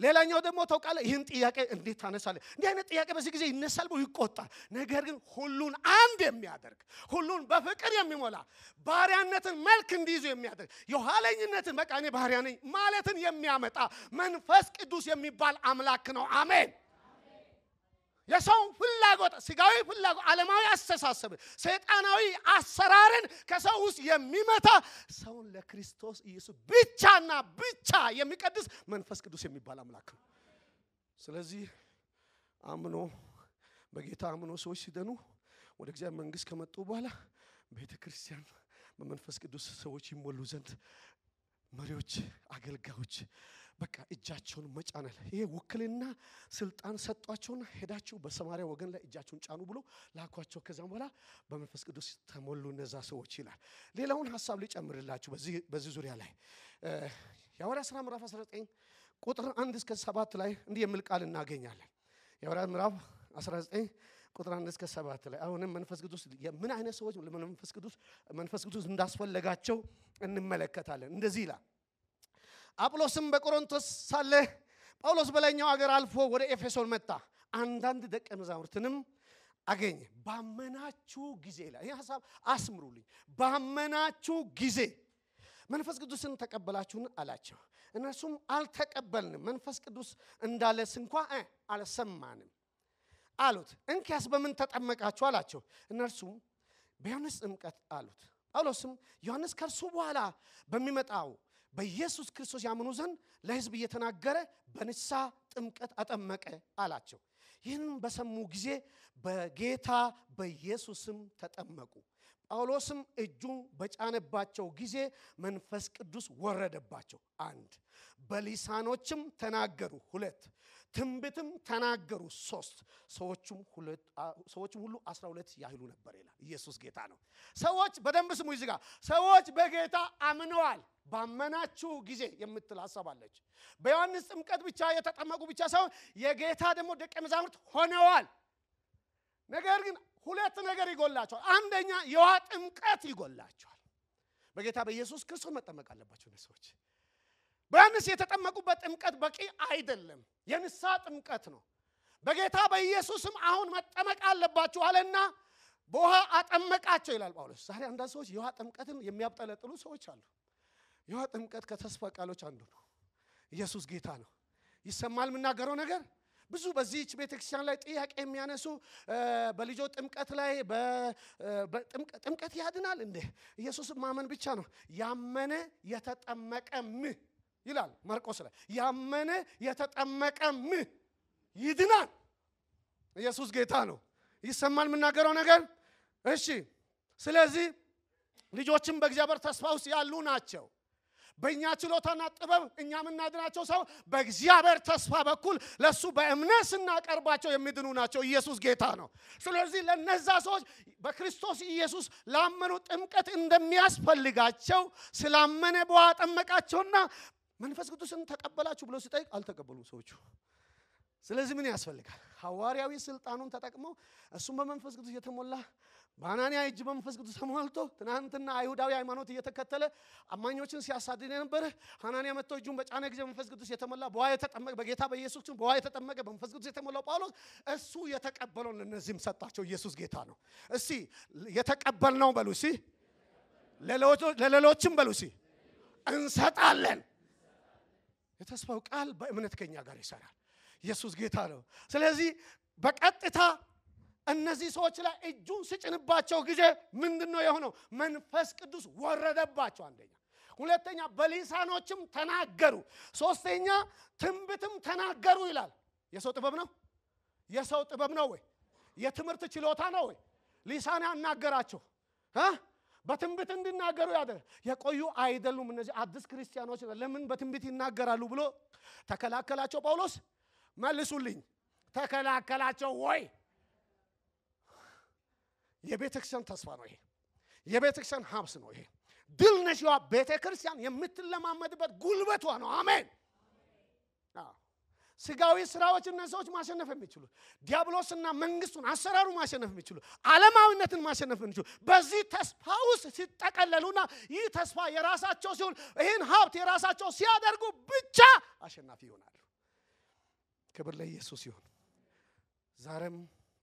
ሌላኛው ደግሞ ታውቃለ፣ ይህን ጥያቄ እንዴት ታነሳለ? እንዲህ አይነት ጥያቄ በዚህ ጊዜ ይነሳል፣ ይቆጣል። ነገር ግን ሁሉን አንድ የሚያደርግ ሁሉን በፍቅር የሚሞላ ባሪያነትን መልክ እንዲይዙ የሚያደርግ የኋለኝነትን በቃ እኔ ባሪያ ነኝ ማለትን የሚያመጣ መንፈስ ቅዱስ የሚባል አምላክ ነው። አሜን የሰውን ፍላጎት፣ ስጋዊ ፍላጎት፣ ዓለማዊ አስተሳሰብ፣ ሰይጣናዊ አሰራርን ከሰው ውስጥ የሚመታ ሰውን ለክርስቶስ ኢየሱስ ብቻና ብቻ የሚቀድስ መንፈስ ቅዱስ የሚባል አምላክ ነው። ስለዚህ አምኖ በጌታ አምኖ ሰዎች ሲደኑ ወደ እግዚአብሔር መንግስት ከመጡ በኋላ ቤተ ክርስቲያን በመንፈስ ቅዱስ ሰዎች ይሞሉ ዘንድ መሪዎች፣ አገልጋዮች በቃ እጃቸውን መጫን አለ። ይሄ ውክልና ስልጣን ሰጧቸውና ሄዳችሁ በሰማሪያ ወገን ላይ እጃችሁን ጫኑ ብሎ ላኳቸው። ከዛም በኋላ በመንፈስ ቅዱስ ተሞሉ እነዛ ሰዎች ይላል። ሌላውን ሀሳብ ሊጨምርላችሁ በዚህ ዙሪያ ላይ የሐዋርያት ሥራ ምዕራፍ 19 ቁጥር 1 እስከ 7 ላይ እንዲህ የሚል ቃል እናገኛለን። የሐዋርያት ምዕራፍ 19 ቁጥር 1 እስከ 7 ላይ አሁንም መንፈስ ቅዱስ የምን አይነት ሰዎች መንፈስ ቅዱስ እንዳስፈለጋቸው እንመለከታለን። እንደዚህ ይላል አጵሎስም በቆሮንቶስ ሳለ ጳውሎስ በላይኛው አገር አልፎ ወደ ኤፌሶን መጣ። አንዳንድ ደቀ መዛሙርትንም አገኘ። ባመናችሁ ጊዜ ላይ ይህ ሀሳብ አስምሩልኝ። ባመናችሁ ጊዜ መንፈስ ቅዱስን ተቀበላችሁን አላቸው። እነሱም አልተቀበልንም፣ መንፈስ ቅዱስ እንዳለ ስንኳ አልሰማንም አሉት። እንኪያስ በምን ተጠመቃችሁ አላቸው። እነርሱም በዮሐንስ ጥምቀት አሉት። ጳውሎስም ዮሐንስ ከእርሱ በኋላ በሚመጣው በኢየሱስ ክርስቶስ ያምኑ ዘንድ ለህዝብ እየተናገረ በንሳ ጥምቀት አጠመቀ አላቸው። ይህንም በሰሙ ጊዜ በጌታ በኢየሱስም ተጠመቁ። ጳውሎስም እጁን በጫነባቸው ጊዜ መንፈስ ቅዱስ ወረደባቸው። አንድ በሊሳኖችም ተናገሩ። ሁለት ትንቢትም ተናገሩ። ሶስት ሰዎችም ሁሉ አስራ ሁለት ያህሉ ነበር ይላል። ኢየሱስ ጌታ ነው። ሰዎች በደንብ ስሙ። ይዝጋ ሰዎች በጌታ አምነዋል። ባመናችሁ ጊዜ የምትል ሀሳብ አለች። በዮሐንስ ጥምቀት ብቻ የተጠመቁ ብቻ ሳይሆን የጌታ ደግሞ ደቀ መዛሙርት ሆነዋል። ነገር ግን ሁለት ነገር ይጎላቸዋል። አንደኛ የውሃ ጥምቀት ይጎላቸዋል። በጌታ በኢየሱስ ክርስቶስ መጠመቅ አለባቸው ሰዎች። የተጠመቁበት ጥምቀት በቂ አይደለም፣ የንሳ ጥምቀት ነው። በጌታ በኢየሱስም አሁን መጠመቅ አለባችሁ አለና በውሃ አጠመቃቸው ይላል ጳውሎስ። ዛሬ አንዳንድ ሰዎች የውሃ ጥምቀትን የሚያብጠለጥሉ ሰዎች አሉ። የውሃ ጥምቀት ከተስፋ ቃሎች አንዱ ነው። ኢየሱስ ጌታ ነው። ይሰማል የምናገረው ነገር ብዙ በዚህች ቤተክርስቲያን ላይ ጥያቄ የሚያነሱ በልጆ ጥምቀት ላይ ጥምቀት ያድናል እንዴ? ኢየሱስ ማመን ብቻ ነው። ያመነ የተጠመቀም ይላል ማርቆስ ላይ ያመነ የተጠመቀም ይድናል። ኢየሱስ ጌታ ነው። ይሰማል የምናገረው ነገር። እሺ፣ ስለዚህ ልጆችም በእግዚአብሔር ተስፋ ውስጥ ያሉ ናቸው። በእኛ ችሎታና ጥበብ እኛ የምናድናቸው ሰው በእግዚአብሔር ተስፋ በኩል ለእሱ በእምነት ስናቀርባቸው የሚድኑ ናቸው። ኢየሱስ ጌታ ነው። ስለዚህ ለነዛ ሰዎች በክርስቶስ ኢየሱስ ላመኑ ጥምቀት እንደሚያስፈልጋቸው ስላመነ በውሃ ጠመቃቸውና መንፈስ ቅዱስን ተቀበላችሁ ብሎ ሲጠይቅ አልተቀበሉም ሰዎቹ። ስለዚህ ምን ያስፈልጋል? ሐዋርያዊ ስልጣኑን ተጠቅመው እሱም በመንፈስ ቅዱስ የተሞላ በአናንያ እጅ መንፈስ ቅዱስ ተሟልቶ ትናንትና አይሁዳዊ ሃይማኖት እየተከተለ አማኞችን ሲያሳድን የነበረ ሐናንያ መጥቶ እጁን በጫነ ጊዜ መንፈስ ቅዱስ የተሞላ በውሃ የተጠመቀ በጌታ በኢየሱስ በውሃ የተጠመቀ በመንፈስ ቅዱስ የተሞላው ጳውሎስ እሱ የተቀበለውን እነዚህም ሰጣቸው። ኢየሱስ ጌታ ነው። እስቲ የተቀበልነው በሉ እስቲ፣ ለሌሎችም በሉ እስቲ፣ እንሰጣለን። የተስፋው ቃል በእምነት ከኛ ጋር ይሰራል። ኢየሱስ ጌታ ነው። ስለዚህ በቀጥታ እነዚህ ሰዎች ላይ እጁን ስጭንባቸው ጊዜ ምንድን ነው የሆነው? መንፈስ ቅዱስ ወረደባቸው። አንደኛ ሁለተኛ በሊሳኖችም ተናገሩ። ሶስተኛ ትንብትም ተናገሩ ይላል። የሰው ጥበብ ነው? የሰው ጥበብ ነው ወይ? የትምህርት ችሎታ ነው ወይ? ሊሳን ያናገራቸው በትንቢት እንዲናገሩ ያደ የቆዩ አይደሉም። እነዚህ አዲስ ክርስቲያኖች ለምን በትንቢት ይናገራሉ ብሎ ተከላከላቸው። ጳውሎስ መልሱልኝ፣ ተከላከላቸው ወይ? የቤተ ክርስቲያን ተስፋ ነው ይሄ። የቤተ ክርስቲያን ሀብስ ነው ይሄ። ድል ነሽዋ ቤተ ክርስቲያን የምትለማመድበት ጉልበቷ ነው። አሜን። ስጋዊ ስራዎች እና ሰዎች ማሸነፍ የሚችሉ ዲያብሎስና መንግስቱን አሰራሩ ማሸነፍ የሚችሉ አለማዊነትን ማሸነፍ የሚችሉ በዚህ ተስፋ ውስጥ ሲጠቀለሉና ይህ ተስፋ የራሳቸው ሲሆን ይህን ሀብት የራሳቸው ሲያደርጉ ብቻ አሸናፊ ይሆናሉ። ክብር ለኢየሱስ ይሁን። ዛሬም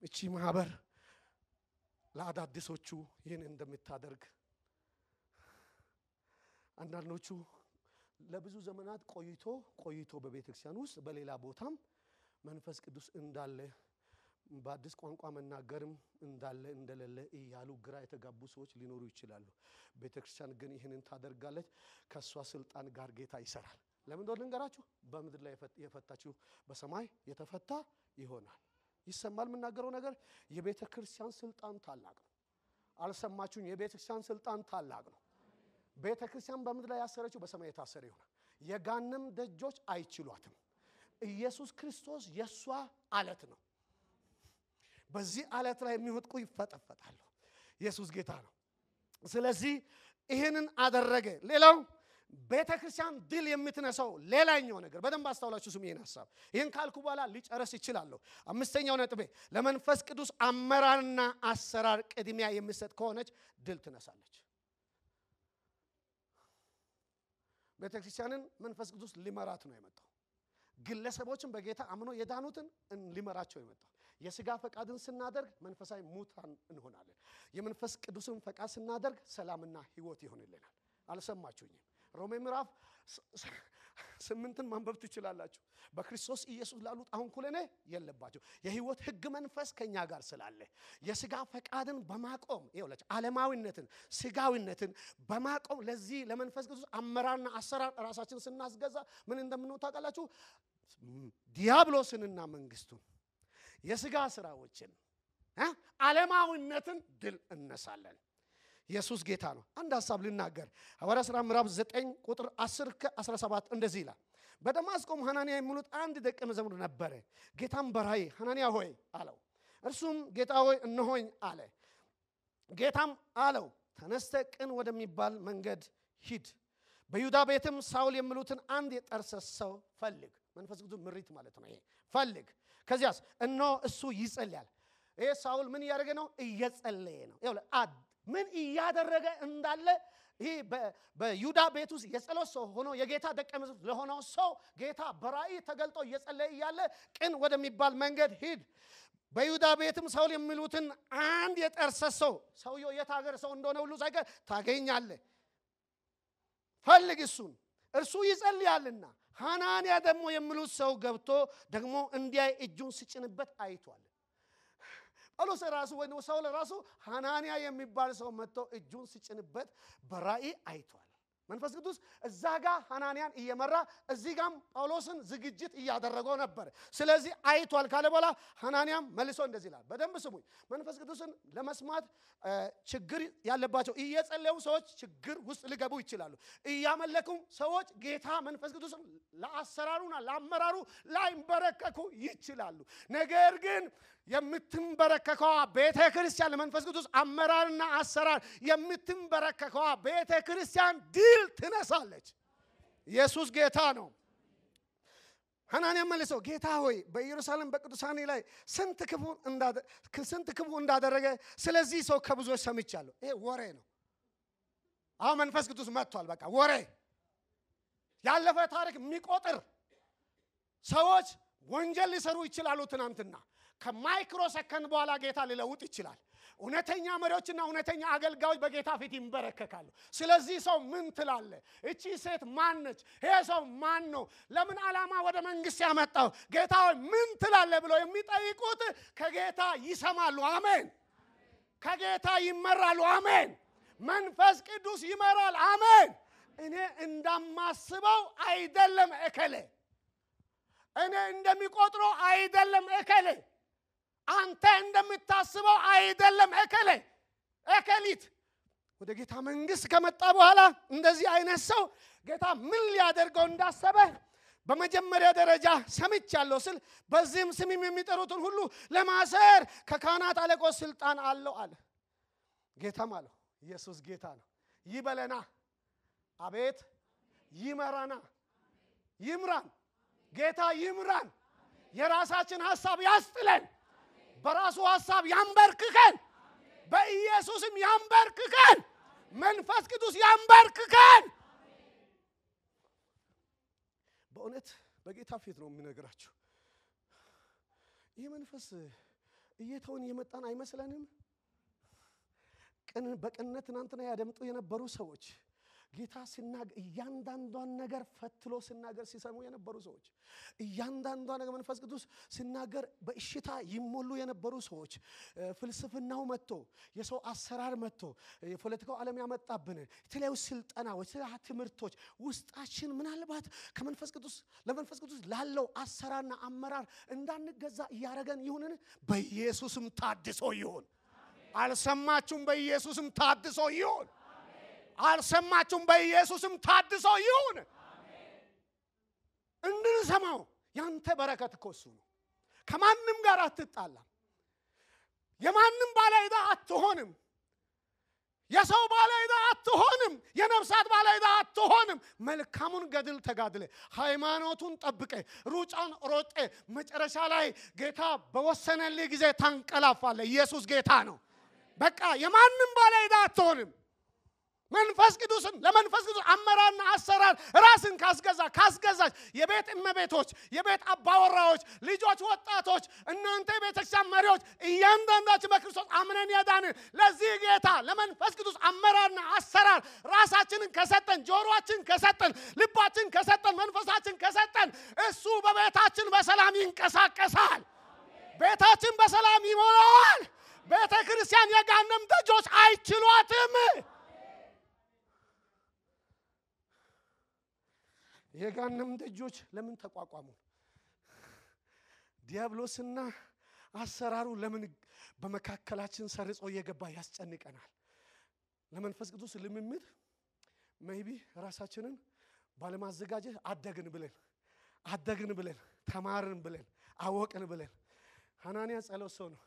እቺ ማህበር ለአዳዲሶቹ ይህን እንደምታደርግ አንዳንዶቹ ለብዙ ዘመናት ቆይቶ ቆይቶ በቤተ ክርስቲያን ውስጥ በሌላ ቦታም መንፈስ ቅዱስ እንዳለ በአዲስ ቋንቋ መናገርም እንዳለ እንደሌለ እያሉ ግራ የተጋቡ ሰዎች ሊኖሩ ይችላሉ። ቤተ ክርስቲያን ግን ይህንን ታደርጋለች። ከእሷ ስልጣን ጋር ጌታ ይሰራል። ለምን እንደሆነ ልንገራችሁ። በምድር ላይ የፈታችሁ በሰማይ የተፈታ ይሆናል። ይሰማል የምናገረው ነገር። የቤተ ክርስቲያን ስልጣን ታላቅ ነው። አልሰማችሁኝ? የቤተ ክርስቲያን ስልጣን ታላቅ ነው። ቤተ ክርስቲያን በምድር ላይ ያሰረችው በሰማይ የታሰረ ይሆናል። የጋንም ደጆች አይችሏትም። ኢየሱስ ክርስቶስ የእሷ አለት ነው። በዚህ አለት ላይ የሚወጥቁ ይፈጠፈጣሉ። ኢየሱስ ጌታ ነው። ስለዚህ ይህንን አደረገ። ሌላው ቤተ ክርስቲያን ድል የምትነሳው ሌላኛው ነገር በደንብ አስታውላችሁ ስሙ ይህን ሀሳብ። ይህን ካልኩ በኋላ ሊጨረስ ይችላለሁ። አምስተኛው ነጥቤ ለመንፈስ ቅዱስ አመራርና አሰራር ቅድሚያ የምሰጥ ከሆነች ድል ትነሳለች። ቤተ ክርስቲያንን መንፈስ ቅዱስ ሊመራት ነው የመጣው። ግለሰቦችን በጌታ አምኖ የዳኑትን ሊመራቸው የመጣው የስጋ ፈቃድን ስናደርግ መንፈሳዊ ሙታን እንሆናለን። የመንፈስ ቅዱስን ፈቃድ ስናደርግ ሰላምና ህይወት ይሆንልናል። አልሰማችሁኝም? ሮሜ ምዕራፍ ስምንትን ማንበብ ትችላላችሁ። በክርስቶስ ኢየሱስ ላሉት አሁን ኩለኔ የለባቸው የህይወት ህግ መንፈስ ከኛ ጋር ስላለ የስጋ ፈቃድን በማቆም ይኸውላችሁ፣ አለማዊነትን ስጋዊነትን በማቆም ለዚህ ለመንፈስ ቅዱስ አመራርና አሰራር ራሳችን ስናስገዛ ምን እንደምንሆን ታውቃላችሁ? ዲያብሎስንና መንግስቱን የስጋ ስራዎችን አለማዊነትን ድል እነሳለን። ኢየሱስ ጌታ ነው። አንድ ሀሳብ ልናገር። ሐዋርያ ሥራ ምዕራፍ 9 ቁጥር 10 ከ17 እንደዚህ ይላል። በደማስቆም ሐናንያ የሚሉት አንድ ደቀ መዝሙር ነበረ። ጌታም በራይ ሐናንያ ሆይ አለው። እርሱም ጌታ ሆይ እነሆኝ አለ። ጌታም አለው ተነስተ ቅን ወደሚባል መንገድ ሂድ፣ በይሁዳ ቤትም ሳውል የሚሉትን አንድ የጠርሴስ ሰው ፈልግ። መንፈስ ቅዱስ ምሪት ማለት ነው። ይሄ ፈልግ። ከዚያስ እነሆ እሱ ይጸልያል። ይሄ ሳውል ምን እያደረገ ነው? እየጸለየ ነው። ምን እያደረገ እንዳለ ይህ በይሁዳ ቤት ውስጥ የጸሎት ሰው ሆኖ የጌታ ደቀ መዝሙር ለሆነው ሰው ጌታ በራእይ ተገልጦ እየጸለየ እያለ ቅን ወደሚባል መንገድ ሂድ በይሁዳ ቤትም ሳውል የሚሉትን አንድ የጠርሰ ሰው ሰውየው የት ሀገር ሰው እንደሆነ ሁሉ ሳይቀር ታገኛለ ፈልግ እሱን እርሱ ይጸልያልና ሐናንያ ደግሞ የሚሉት ሰው ገብቶ ደግሞ እንዲያይ እጁን ስጭንበት አይቷል ጳውሎስ ራሱ ወይ ሳውል ራሱ ሃናንያ የሚባል ሰው መጥቶ እጁን ሲጭንበት በራእይ አይቷል። መንፈስ ቅዱስ እዛ ጋ ሃናንያን እየመራ እዚህ ጋም ጳውሎስን ዝግጅት እያደረገው ነበር። ስለዚህ አይቷል ካለ በኋላ ሃናንያም መልሶ እንደዚህ ይላል። በደንብ ስሙኝ። መንፈስ ቅዱስን ለመስማት ችግር ያለባቸው እየጸለዩ ሰዎች ችግር ውስጥ ሊገቡ ይችላሉ። እያመለኩም ሰዎች ጌታ መንፈስ ቅዱስን ለአሰራሩና ለአመራሩ ላይንበረከኩ ይችላሉ። ነገር ግን የምትንበረከከዋ ቤተ ክርስቲያን ለመንፈስ ቅዱስ አመራርና አሰራር የምትንበረከከዋ ቤተ ክርስቲያን ድል ትነሳለች። ኢየሱስ ጌታ ነው። ሐናንያ መልሰው ጌታ ሆይ በኢየሩሳሌም በቅዱሳኔ ላይ ስንት ክፉ እንዳደረገ ስለዚህ ሰው ከብዙዎች ሰምቻለሁ። ይሄ ወሬ ነው። አሁን መንፈስ ቅዱስ መጥቷል። በቃ ወሬ፣ ያለፈ ታሪክ የሚቆጥር ሰዎች ወንጀል ሊሰሩ ይችላሉ ትናንትና ከማይክሮ ሰከንድ በኋላ ጌታ ሊለውጥ ይችላል። እውነተኛ መሪዎችና እውነተኛ አገልጋዮች በጌታ ፊት ይንበረከካሉ። ስለዚህ ሰው ምን ትላለ? እቺ ሴት ማን ነች? ይሄ ሰው ማን ነው? ለምን ዓላማ ወደ መንግስት ያመጣው? ጌታ ሆይ ምን ትላለ ብሎ የሚጠይቁት ከጌታ ይሰማሉ። አሜን። ከጌታ ይመራሉ። አሜን። መንፈስ ቅዱስ ይመራል። አሜን። እኔ እንዳማስበው አይደለም እከሌ፣ እኔ እንደሚቆጥሮ አይደለም እከሌ አንተ እንደምታስበው አይደለም። እከሌ እከሊት ወደ ጌታ መንግስት ከመጣ በኋላ እንደዚህ አይነት ሰው ጌታ ምን ሊያደርገው እንዳሰበ በመጀመሪያ ደረጃ ሰምቻለሁ ስል በዚህም ስምም የሚጠሩትን ሁሉ ለማሰር ከካህናት አለቆች ስልጣን አለው አለ። ጌታም አለው ኢየሱስ ጌታ ነው። ይበለና፣ አቤት ይመራና፣ ይምራን ጌታ ይምራን። የራሳችን ሀሳብ ያስጥለን። በራሱ ሐሳብ ያንበርክከን፣ በኢየሱስም ያንበርክከን፣ መንፈስ ቅዱስ ያንበርክከን። በእውነት በጌታ ፊት ነው የምነግራችሁ። ይህ መንፈስ እየተውን እየመጣን አይመስለንም። በቅንነት ትናንትና ያደምጡ የነበሩ ሰዎች ጌታ ሲናገር እያንዳንዷን ነገር ፈትሎ ሲናገር ሲሰሙ የነበሩ ሰዎች፣ እያንዳንዷ ነገር መንፈስ ቅዱስ ሲናገር በእሽታ ይሞሉ የነበሩ ሰዎች፣ ፍልስፍናው መጥቶ የሰው አሰራር መጥቶ የፖለቲካው ዓለም ያመጣብን የተለያዩ ስልጠናዎች፣ ትምህርቶች ውስጣችን ምናልባት ከመንፈስ ቅዱስ ለመንፈስ ቅዱስ ላለው አሰራርና አመራር እንዳንገዛ እያደረገን ይሁንን። በኢየሱስም ታድሶ ይሁን። አልሰማችሁም? በኢየሱስም ታድሶ ይሁን። አልሰማችሁም? በኢየሱስም ታድሰው ይሁን። እንድንሰማው ያንተ በረከት እኮ እሱ ነው። ከማንም ጋር አትጣላም። የማንም ባለዕዳ አትሆንም። የሰው ባለዕዳ አትሆንም። የነፍሳት ባለዕዳ አትሆንም። መልካሙን ገድል ተጋድለ፣ ሃይማኖቱን ጠብቀ፣ ሩጫን ሮጠ፣ መጨረሻ ላይ ጌታ በወሰነልህ ጊዜ ታንቀላፋለ። ኢየሱስ ጌታ ነው። በቃ የማንም ባለዕዳ አትሆንም። መንፈስ ቅዱስን ለመንፈስ ቅዱስ አመራርና አሰራር ራስን ካስገዛ ካስገዛች የቤት እመቤቶች፣ የቤት አባወራዎች፣ ልጆች፣ ወጣቶች እናንተ የቤተክርስቲያን መሪዎች እያንዳንዳችን በክርስቶስ አምነን ያዳንን ለዚህ ጌታ ለመንፈስ ቅዱስ አመራርና አሰራር ራሳችንን ከሰጠን፣ ጆሮአችን ከሰጠን፣ ልባችን ከሰጠን፣ መንፈሳችን ከሰጠን እሱ በቤታችን በሰላም ይንቀሳቀሳል። ቤታችን በሰላም ይሞላዋል። ቤተ ክርስቲያን የጋነም ደጆች አይችሏትም። የጋንም ደጆች ለምን ተቋቋሙ? ዲያብሎስና አሰራሩ ለምን በመካከላችን ሰርጾ እየገባ ያስጨንቀናል? ለመንፈስ ቅዱስ ልምምድ መይቢ ራሳችንን ባለማዘጋጀት አደግን ብለን አደግን ብለን ተማርን ብለን አወቅን ብለን ሐናንያ ጸሎት ሰው ነው።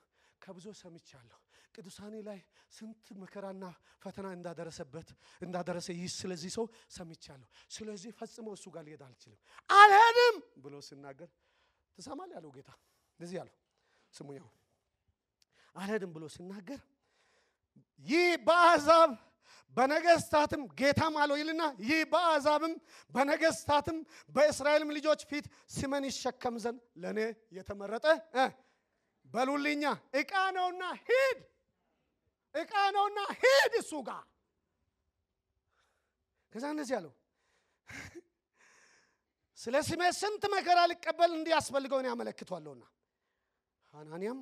ከብዙ ሰምቻለሁ። ቅዱሳኔ ላይ ስንት መከራና ፈተና እንዳደረሰበት እንዳደረሰ ይህ ስለዚህ ሰው ሰምቻለሁ። ስለዚህ ፈጽሞ እሱ ጋር ሊሄድ አልችልም፣ አልሄድም ብሎ ሲናገር ትሰማል ያለው ጌታ እንደዚህ ያለው ስሙኝ፣ አልሄድም ብሎ ሲናገር ይህ በአሕዛብ በነገስታትም ጌታም አለው ይልና ይህ በአሕዛብም በነገስታትም በእስራኤልም ልጆች ፊት ስምን ይሸከም ዘንድ ለእኔ የተመረጠ በሉልኛ እቃ ነውና ሂድ እቃ ነውና ሄድ እሱ ጋር። ከዛ እንደዚህ አለው ስለ ስሜ ስንት መከራ ሊቀበል እንዲያስፈልገውን ያመለክቷለሁና። ሃናንያም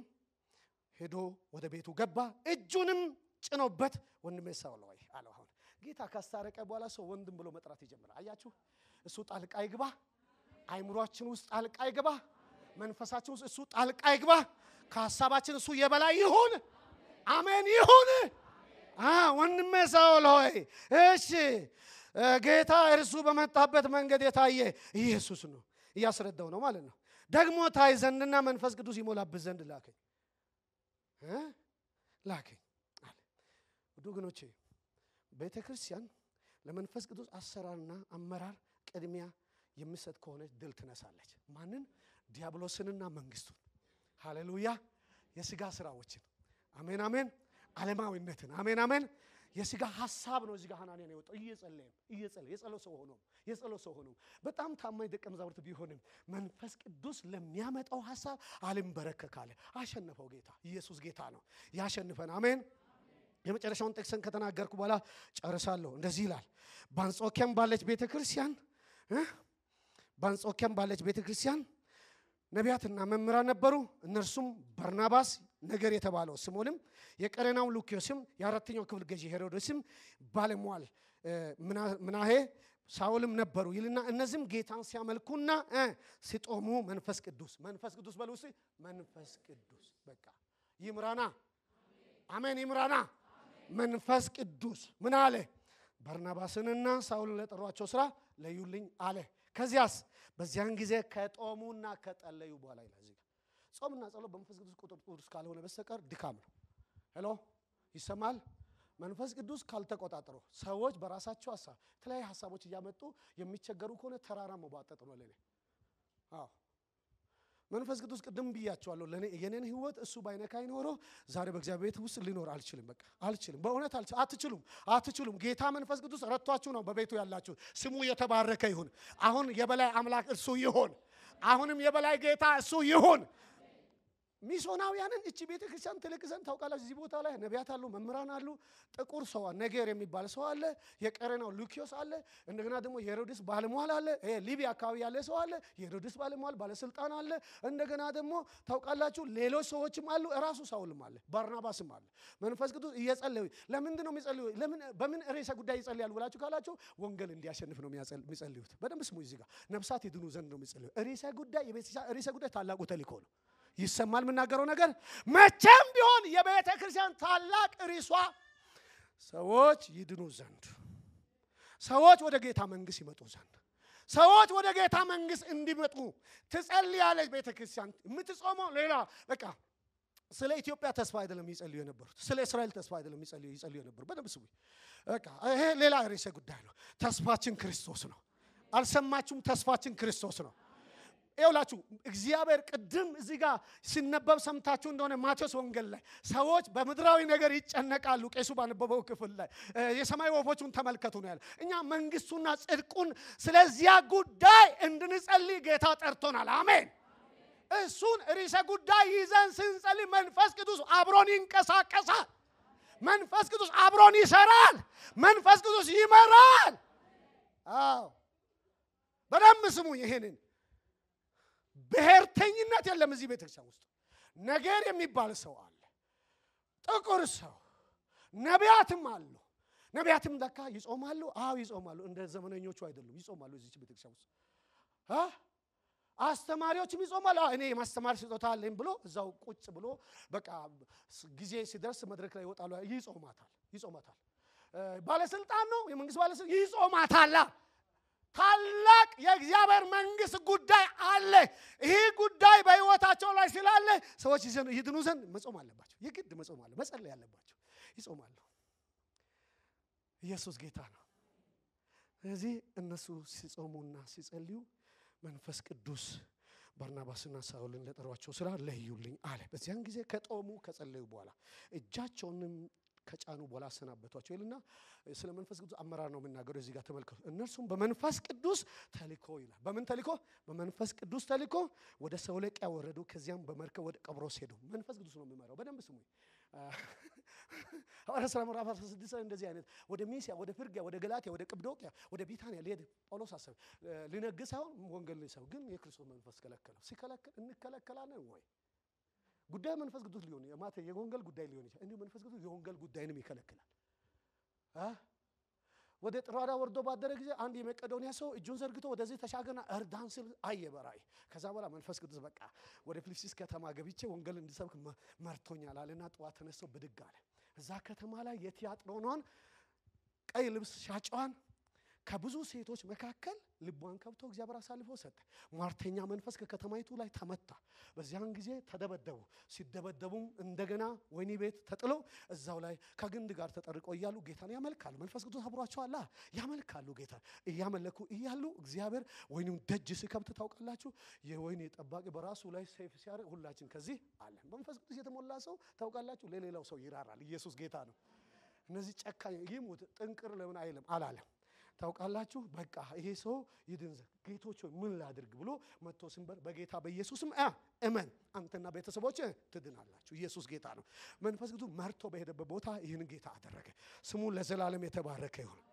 ሄዶ ወደ ቤቱ ገባ፣ እጁንም ጭኖበት ወንድሜ ሰው አለው። አሁን ጌታ ካስታረቀ በኋላ ሰው ወንድም ብሎ መጥራት ይጀምራል። አያችሁ፣ እሱ ጣልቃ ይግባ፣ አይምሯችን ውስጥ ጣልቃ ይግባ፣ መንፈሳችን ውስጥ እሱ ጣልቃ ይግባ፣ ከሀሳባችን እሱ የበላይ ይሁን። አሜን ይሁን። ወንድሜ ሳውል ሆይ እሺ፣ ጌታ እርሱ በመጣበት መንገድ የታየ ኢየሱስ ነው። እያስረዳው ነው ማለት ነው። ደግሞ ታይ ዘንድና መንፈስ ቅዱስ ይሞላበት ዘንድ ላከኝ ላከኝ አለ። ወገኖቼ ቤተ ክርስቲያን ለመንፈስ ቅዱስ አሰራርና አመራር ቅድሚያ የምሰጥ ከሆነ ድል ትነሳለች። ማንን? ዲያብሎስንና መንግስቱን። ሃሌሉያ! የስጋ ስራዎችን አሜን አሜን። ዓለማዊነትን አሜን አሜን። የስጋ ሀሳብ ነው። እዚህ ጋር ሐናንያ ነው የወጣው እየጸለየም እየጸለየ የጸሎ ሰው ሆኖ የጸሎ ሰው ሆኖ በጣም ታማኝ ደቀ መዛሙርት ቢሆንም መንፈስ ቅዱስ ለሚያመጣው ሀሳብ አልንበረከካለ። አሸነፈው። ጌታ ኢየሱስ ጌታ ነው፣ ያሸንፈን። አሜን። የመጨረሻውን ጥቅስን ከተናገርኩ በኋላ ጨርሳለሁ። እንደዚህ ይላል በአንጾኪያም ባለች ቤተ ክርስቲያን በአንጾኪያም ባለች ቤተ ክርስቲያን ነቢያትና መምህራን ነበሩ። እነርሱም በርናባስ ነገር የተባለው ስምዖንም የቀረናው ሉኪዮስም የአራተኛው ክፍል ገዢ ሄሮድስም ባለሟል ምናሄ ሳውልም ነበሩ ይልና እነዚህም ጌታን ሲያመልኩና ሲጦሙ መንፈስ ቅዱስ መንፈስ ቅዱስ በሉ መንፈስ ቅዱስ በቃ ይምራና አሜን ይምራና መንፈስ ቅዱስ ምን አለ በርናባስንና ሳውልን ለጠሯቸው ስራ ለዩልኝ አለ ከዚያስ በዚያን ጊዜ ከጦሙና ከጠለዩ በኋላ ይላል ጾምና ጸሎት በመንፈስ ቅዱስ ቁጥጥር ካልሆነ በስተቀር ድካም ነው። ሄሎ ይሰማል። መንፈስ ቅዱስ ካልተቆጣጠሩ ሰዎች በራሳቸው ሀሳብ የተለያዩ ሀሳቦች እያመጡ የሚቸገሩ ከሆነ ተራራ መቧጠጥ ነው አዎ መንፈስ ቅዱስ ቅድም ብያቸዋለሁ። የኔን ህይወት እሱ ባይነካኝ ኖሮ ዛሬ በእግዚአብሔር ቤት ውስጥ ሊኖር አልችልም። በቃ አልችልም፣ በእውነት አትችሉም፣ አትችሉም። ጌታ መንፈስ ቅዱስ ረቷችሁ ነው በቤቱ ያላችሁ። ስሙ የተባረከ ይሁን። አሁን የበላይ አምላክ እርሱ ይሆን። አሁንም የበላይ ጌታ እሱ ይሁን። ሚሶናውያንን እቺ ቤተ ክርስቲያን ትልቅ ዘንድ ታውቃላችሁ። እዚህ ቦታ ላይ ነቢያት አሉ፣ መምህራን አሉ። ጥቁር ሰው ነገር የሚባል ሰው አለ፣ የቀረናው ሉኪዮስ አለ፣ እንደገና ደግሞ የሄሮድስ ባለሟል አለ፣ ሊቢያ አካባቢ ያለ ሰው አለ፣ የሄሮድስ ባለሟል ባለስልጣን አለ። እንደገና ደግሞ ታውቃላችሁ፣ ሌሎች ሰዎችም አሉ። እራሱ ሳውልም አለ፣ ባርናባስም አለ። መንፈስ ቅዱስ እየጸለዩ ለምንድን ነው የሚጸልዩ? በምን ርዕሰ ጉዳይ ይጸልያሉ ብላችሁ ካላችሁ ወንጌል እንዲያሸንፍ ነው የሚጸልዩት። በደንብ ስሙ። እዚህ ጋር ነፍሳት ይድኑ ዘንድ ነው የሚጸልዩ። ርዕሰ ጉዳይ የቤተክርስቲያን ርዕሰ ጉዳይ ታላቁ ተልእኮ ነው። ይሰማል የምናገረው ነገር። መቼም ቢሆን የቤተ ክርስቲያን ታላቅ ርዕሷ ሰዎች ይድኑ ዘንድ፣ ሰዎች ወደ ጌታ መንግስት ይመጡ ዘንድ፣ ሰዎች ወደ ጌታ መንግስት እንዲመጡ ትጸልያለች ቤተ ክርስቲያን። የምትጾመው ሌላ በቃ ስለ ኢትዮጵያ ተስፋ አይደለም ይጸልዩ የነበሩት። ስለ እስራኤል ተስፋ አይደለም ይጸልዩ የነበሩ በደንብ ስሙ። በቃ ይሄ ሌላ ርዕሰ ጉዳይ ነው። ተስፋችን ክርስቶስ ነው። አልሰማችሁም? ተስፋችን ክርስቶስ ነው። ይውላችሁ እግዚአብሔር ቅድም እዚህ ጋር ሲነበብ ሰምታችሁ እንደሆነ ማቴዎስ ወንጌል ላይ ሰዎች በምድራዊ ነገር ይጨነቃሉ። ቄሱ ባነበበው ክፍል ላይ የሰማይ ወፎቹን ተመልከቱ ነው ያለ። እኛ መንግስቱና ጽድቁን ስለዚያ ጉዳይ እንድንጸልይ ጌታ ጠርቶናል። አሜን። እሱን ርዕሰ ጉዳይ ይዘን ስንጸልይ መንፈስ ቅዱስ አብሮን ይንቀሳቀሳል። መንፈስ ቅዱስ አብሮን ይሰራል። መንፈስ ቅዱስ ይመራል። አዎ በደንብ ስሙ ይሄንን ብሔርተኝነት የለም እዚህ ቤተክርስቲያን ውስጥ። ነገር የሚባል ሰው አለ፣ ጥቁር ሰው። ነቢያትም አሉ። ነቢያትም ለካ ይጾማሉ። አዎ ይጾማሉ። እንደ ዘመነኞቹ አይደሉም፣ ይጾማሉ ቤተክርስቲያን ውስጥ። አስተማሪዎችም እኔ የማስተማር ስጦታ አለኝ ብሎ እዛው ቁጭ ብሎ በቃ ጊዜ ሲደርስ መድረክ ላይ ይወጣሉ። ይጾማታል፣ ይጾማታል። ባለስልጣን ነው፣ የመንግስት ባለስልጣን ይጾማታላ ታላቅ የእግዚአብሔር መንግስት ጉዳይ አለ። ይህ ጉዳይ በህይወታቸው ላይ ስላለ ሰዎች ይድኑ ዘንድ መጾም አለባቸው። የግድ መጾም አለ፣ መጸለይ አለባቸው። ይጾማሉ። ኢየሱስ ጌታ ነው። ስለዚህ እነሱ ሲጾሙና ሲጸልዩ መንፈስ ቅዱስ ባርናባስና ሳውልን ለጠሯቸው ስራ ለዩልኝ አለ። በዚያን ጊዜ ከጦሙ ከጸለዩ በኋላ እጃቸውንም ከጫኑ በኋላ አሰናበቷቸው ይልና ስለ መንፈስ ቅዱስ አመራር ነው የምናገረው። እዚህ ጋር ተመልከቱ። እነርሱም በመንፈስ ቅዱስ ተልኮ ይላል። በምን ተልኮ? በመንፈስ ቅዱስ ተልኮ ወደ ሰውለቂያ ወረዱ። ከዚያም በመርከብ ወደ ቀብሮስ ሄዱ። መንፈስ ቅዱስ ነው የሚመራው። በደንብ ስሙ። ሐዋርያት ሥራ ምዕራፍ 16 ላይ እንደዚህ አይነት ወደ ሚስያ፣ ወደ ፍርጊያ ወደ ገላትያ፣ ወደ ቅብዶቅያ፣ ወደ ቢታንያ ሊሄድ ጳውሎስ አሰበ። ሊነግስ ሳይሆን ወንጌል ሊሰብክ ግን የክርስቶስ መንፈስ ከለከለው። ሲከለከል እንከለከላለን ወይ? ጉዳዩ መንፈስ ቅዱስ ሊሆን ማታ የወንጌል ጉዳይ ሊሆን ይችላል። እንዲሁ መንፈስ ቅዱስ የወንጌል ጉዳይንም ይከለክላል። ወደ ጥራዳ ወርዶ ባደረ ጊዜ አንድ የመቄዶንያ ሰው እጁን ዘርግቶ ወደዚህ ተሻገና እርዳን ሲል አየ በራእይ። ከዛ በኋላ መንፈስ ቅዱስ በቃ ወደ ፊልጵስዩስ ከተማ ገብቼ ወንጌል እንድሰብክ መርቶኛል አለና ጠዋት ተነስቶ ብድግ አለ። እዛ ከተማ ላይ የቲያጥሮኗን ቀይ ልብስ ሻጫዋን ከብዙ ሴቶች መካከል ልቧን ከብቶ እግዚአብሔር አሳልፎ ሰጠ። ሟርተኛ መንፈስ ከከተማይቱ ላይ ተመታ። በዚያን ጊዜ ተደበደቡ። ሲደበደቡም እንደገና ወህኒ ቤት ተጥሎ እዛው ላይ ከግንድ ጋር ተጠርቆ እያሉ ጌታን ያመልካሉ። መንፈስ ቅዱስ አብሯቸው አላ ያመልካሉ። ጌታ እያመለኩ እያሉ እግዚአብሔር ወህኒውን ደጅ ሲከብት ታውቃላችሁ። የወህኒ ጠባቂ በራሱ ላይ ሰይፍ ሲያደርግ ሁላችን ከዚህ አለ። መንፈስ ቅዱስ የተሞላ ሰው ታውቃላችሁ፣ ለሌላው ሰው ይራራል። ኢየሱስ ጌታ ነው። እነዚህ ጨካኝ ይሙት ጥንቅር ለምን አይልም አላለም። ታውቃላችሁ። በቃ ይሄ ሰው ይድንዘ ጌቶች ሆይ ምን ላድርግ ብሎ መጥቶ ስንበር በጌታ በኢየሱስም እመን አንተና ቤተሰቦች ትድናላችሁ። ኢየሱስ ጌታ ነው። መንፈስ ቅዱስ መርቶ በሄደበት ቦታ ይህን ጌታ አደረገ። ስሙ ለዘላለም የተባረከ ይሁን።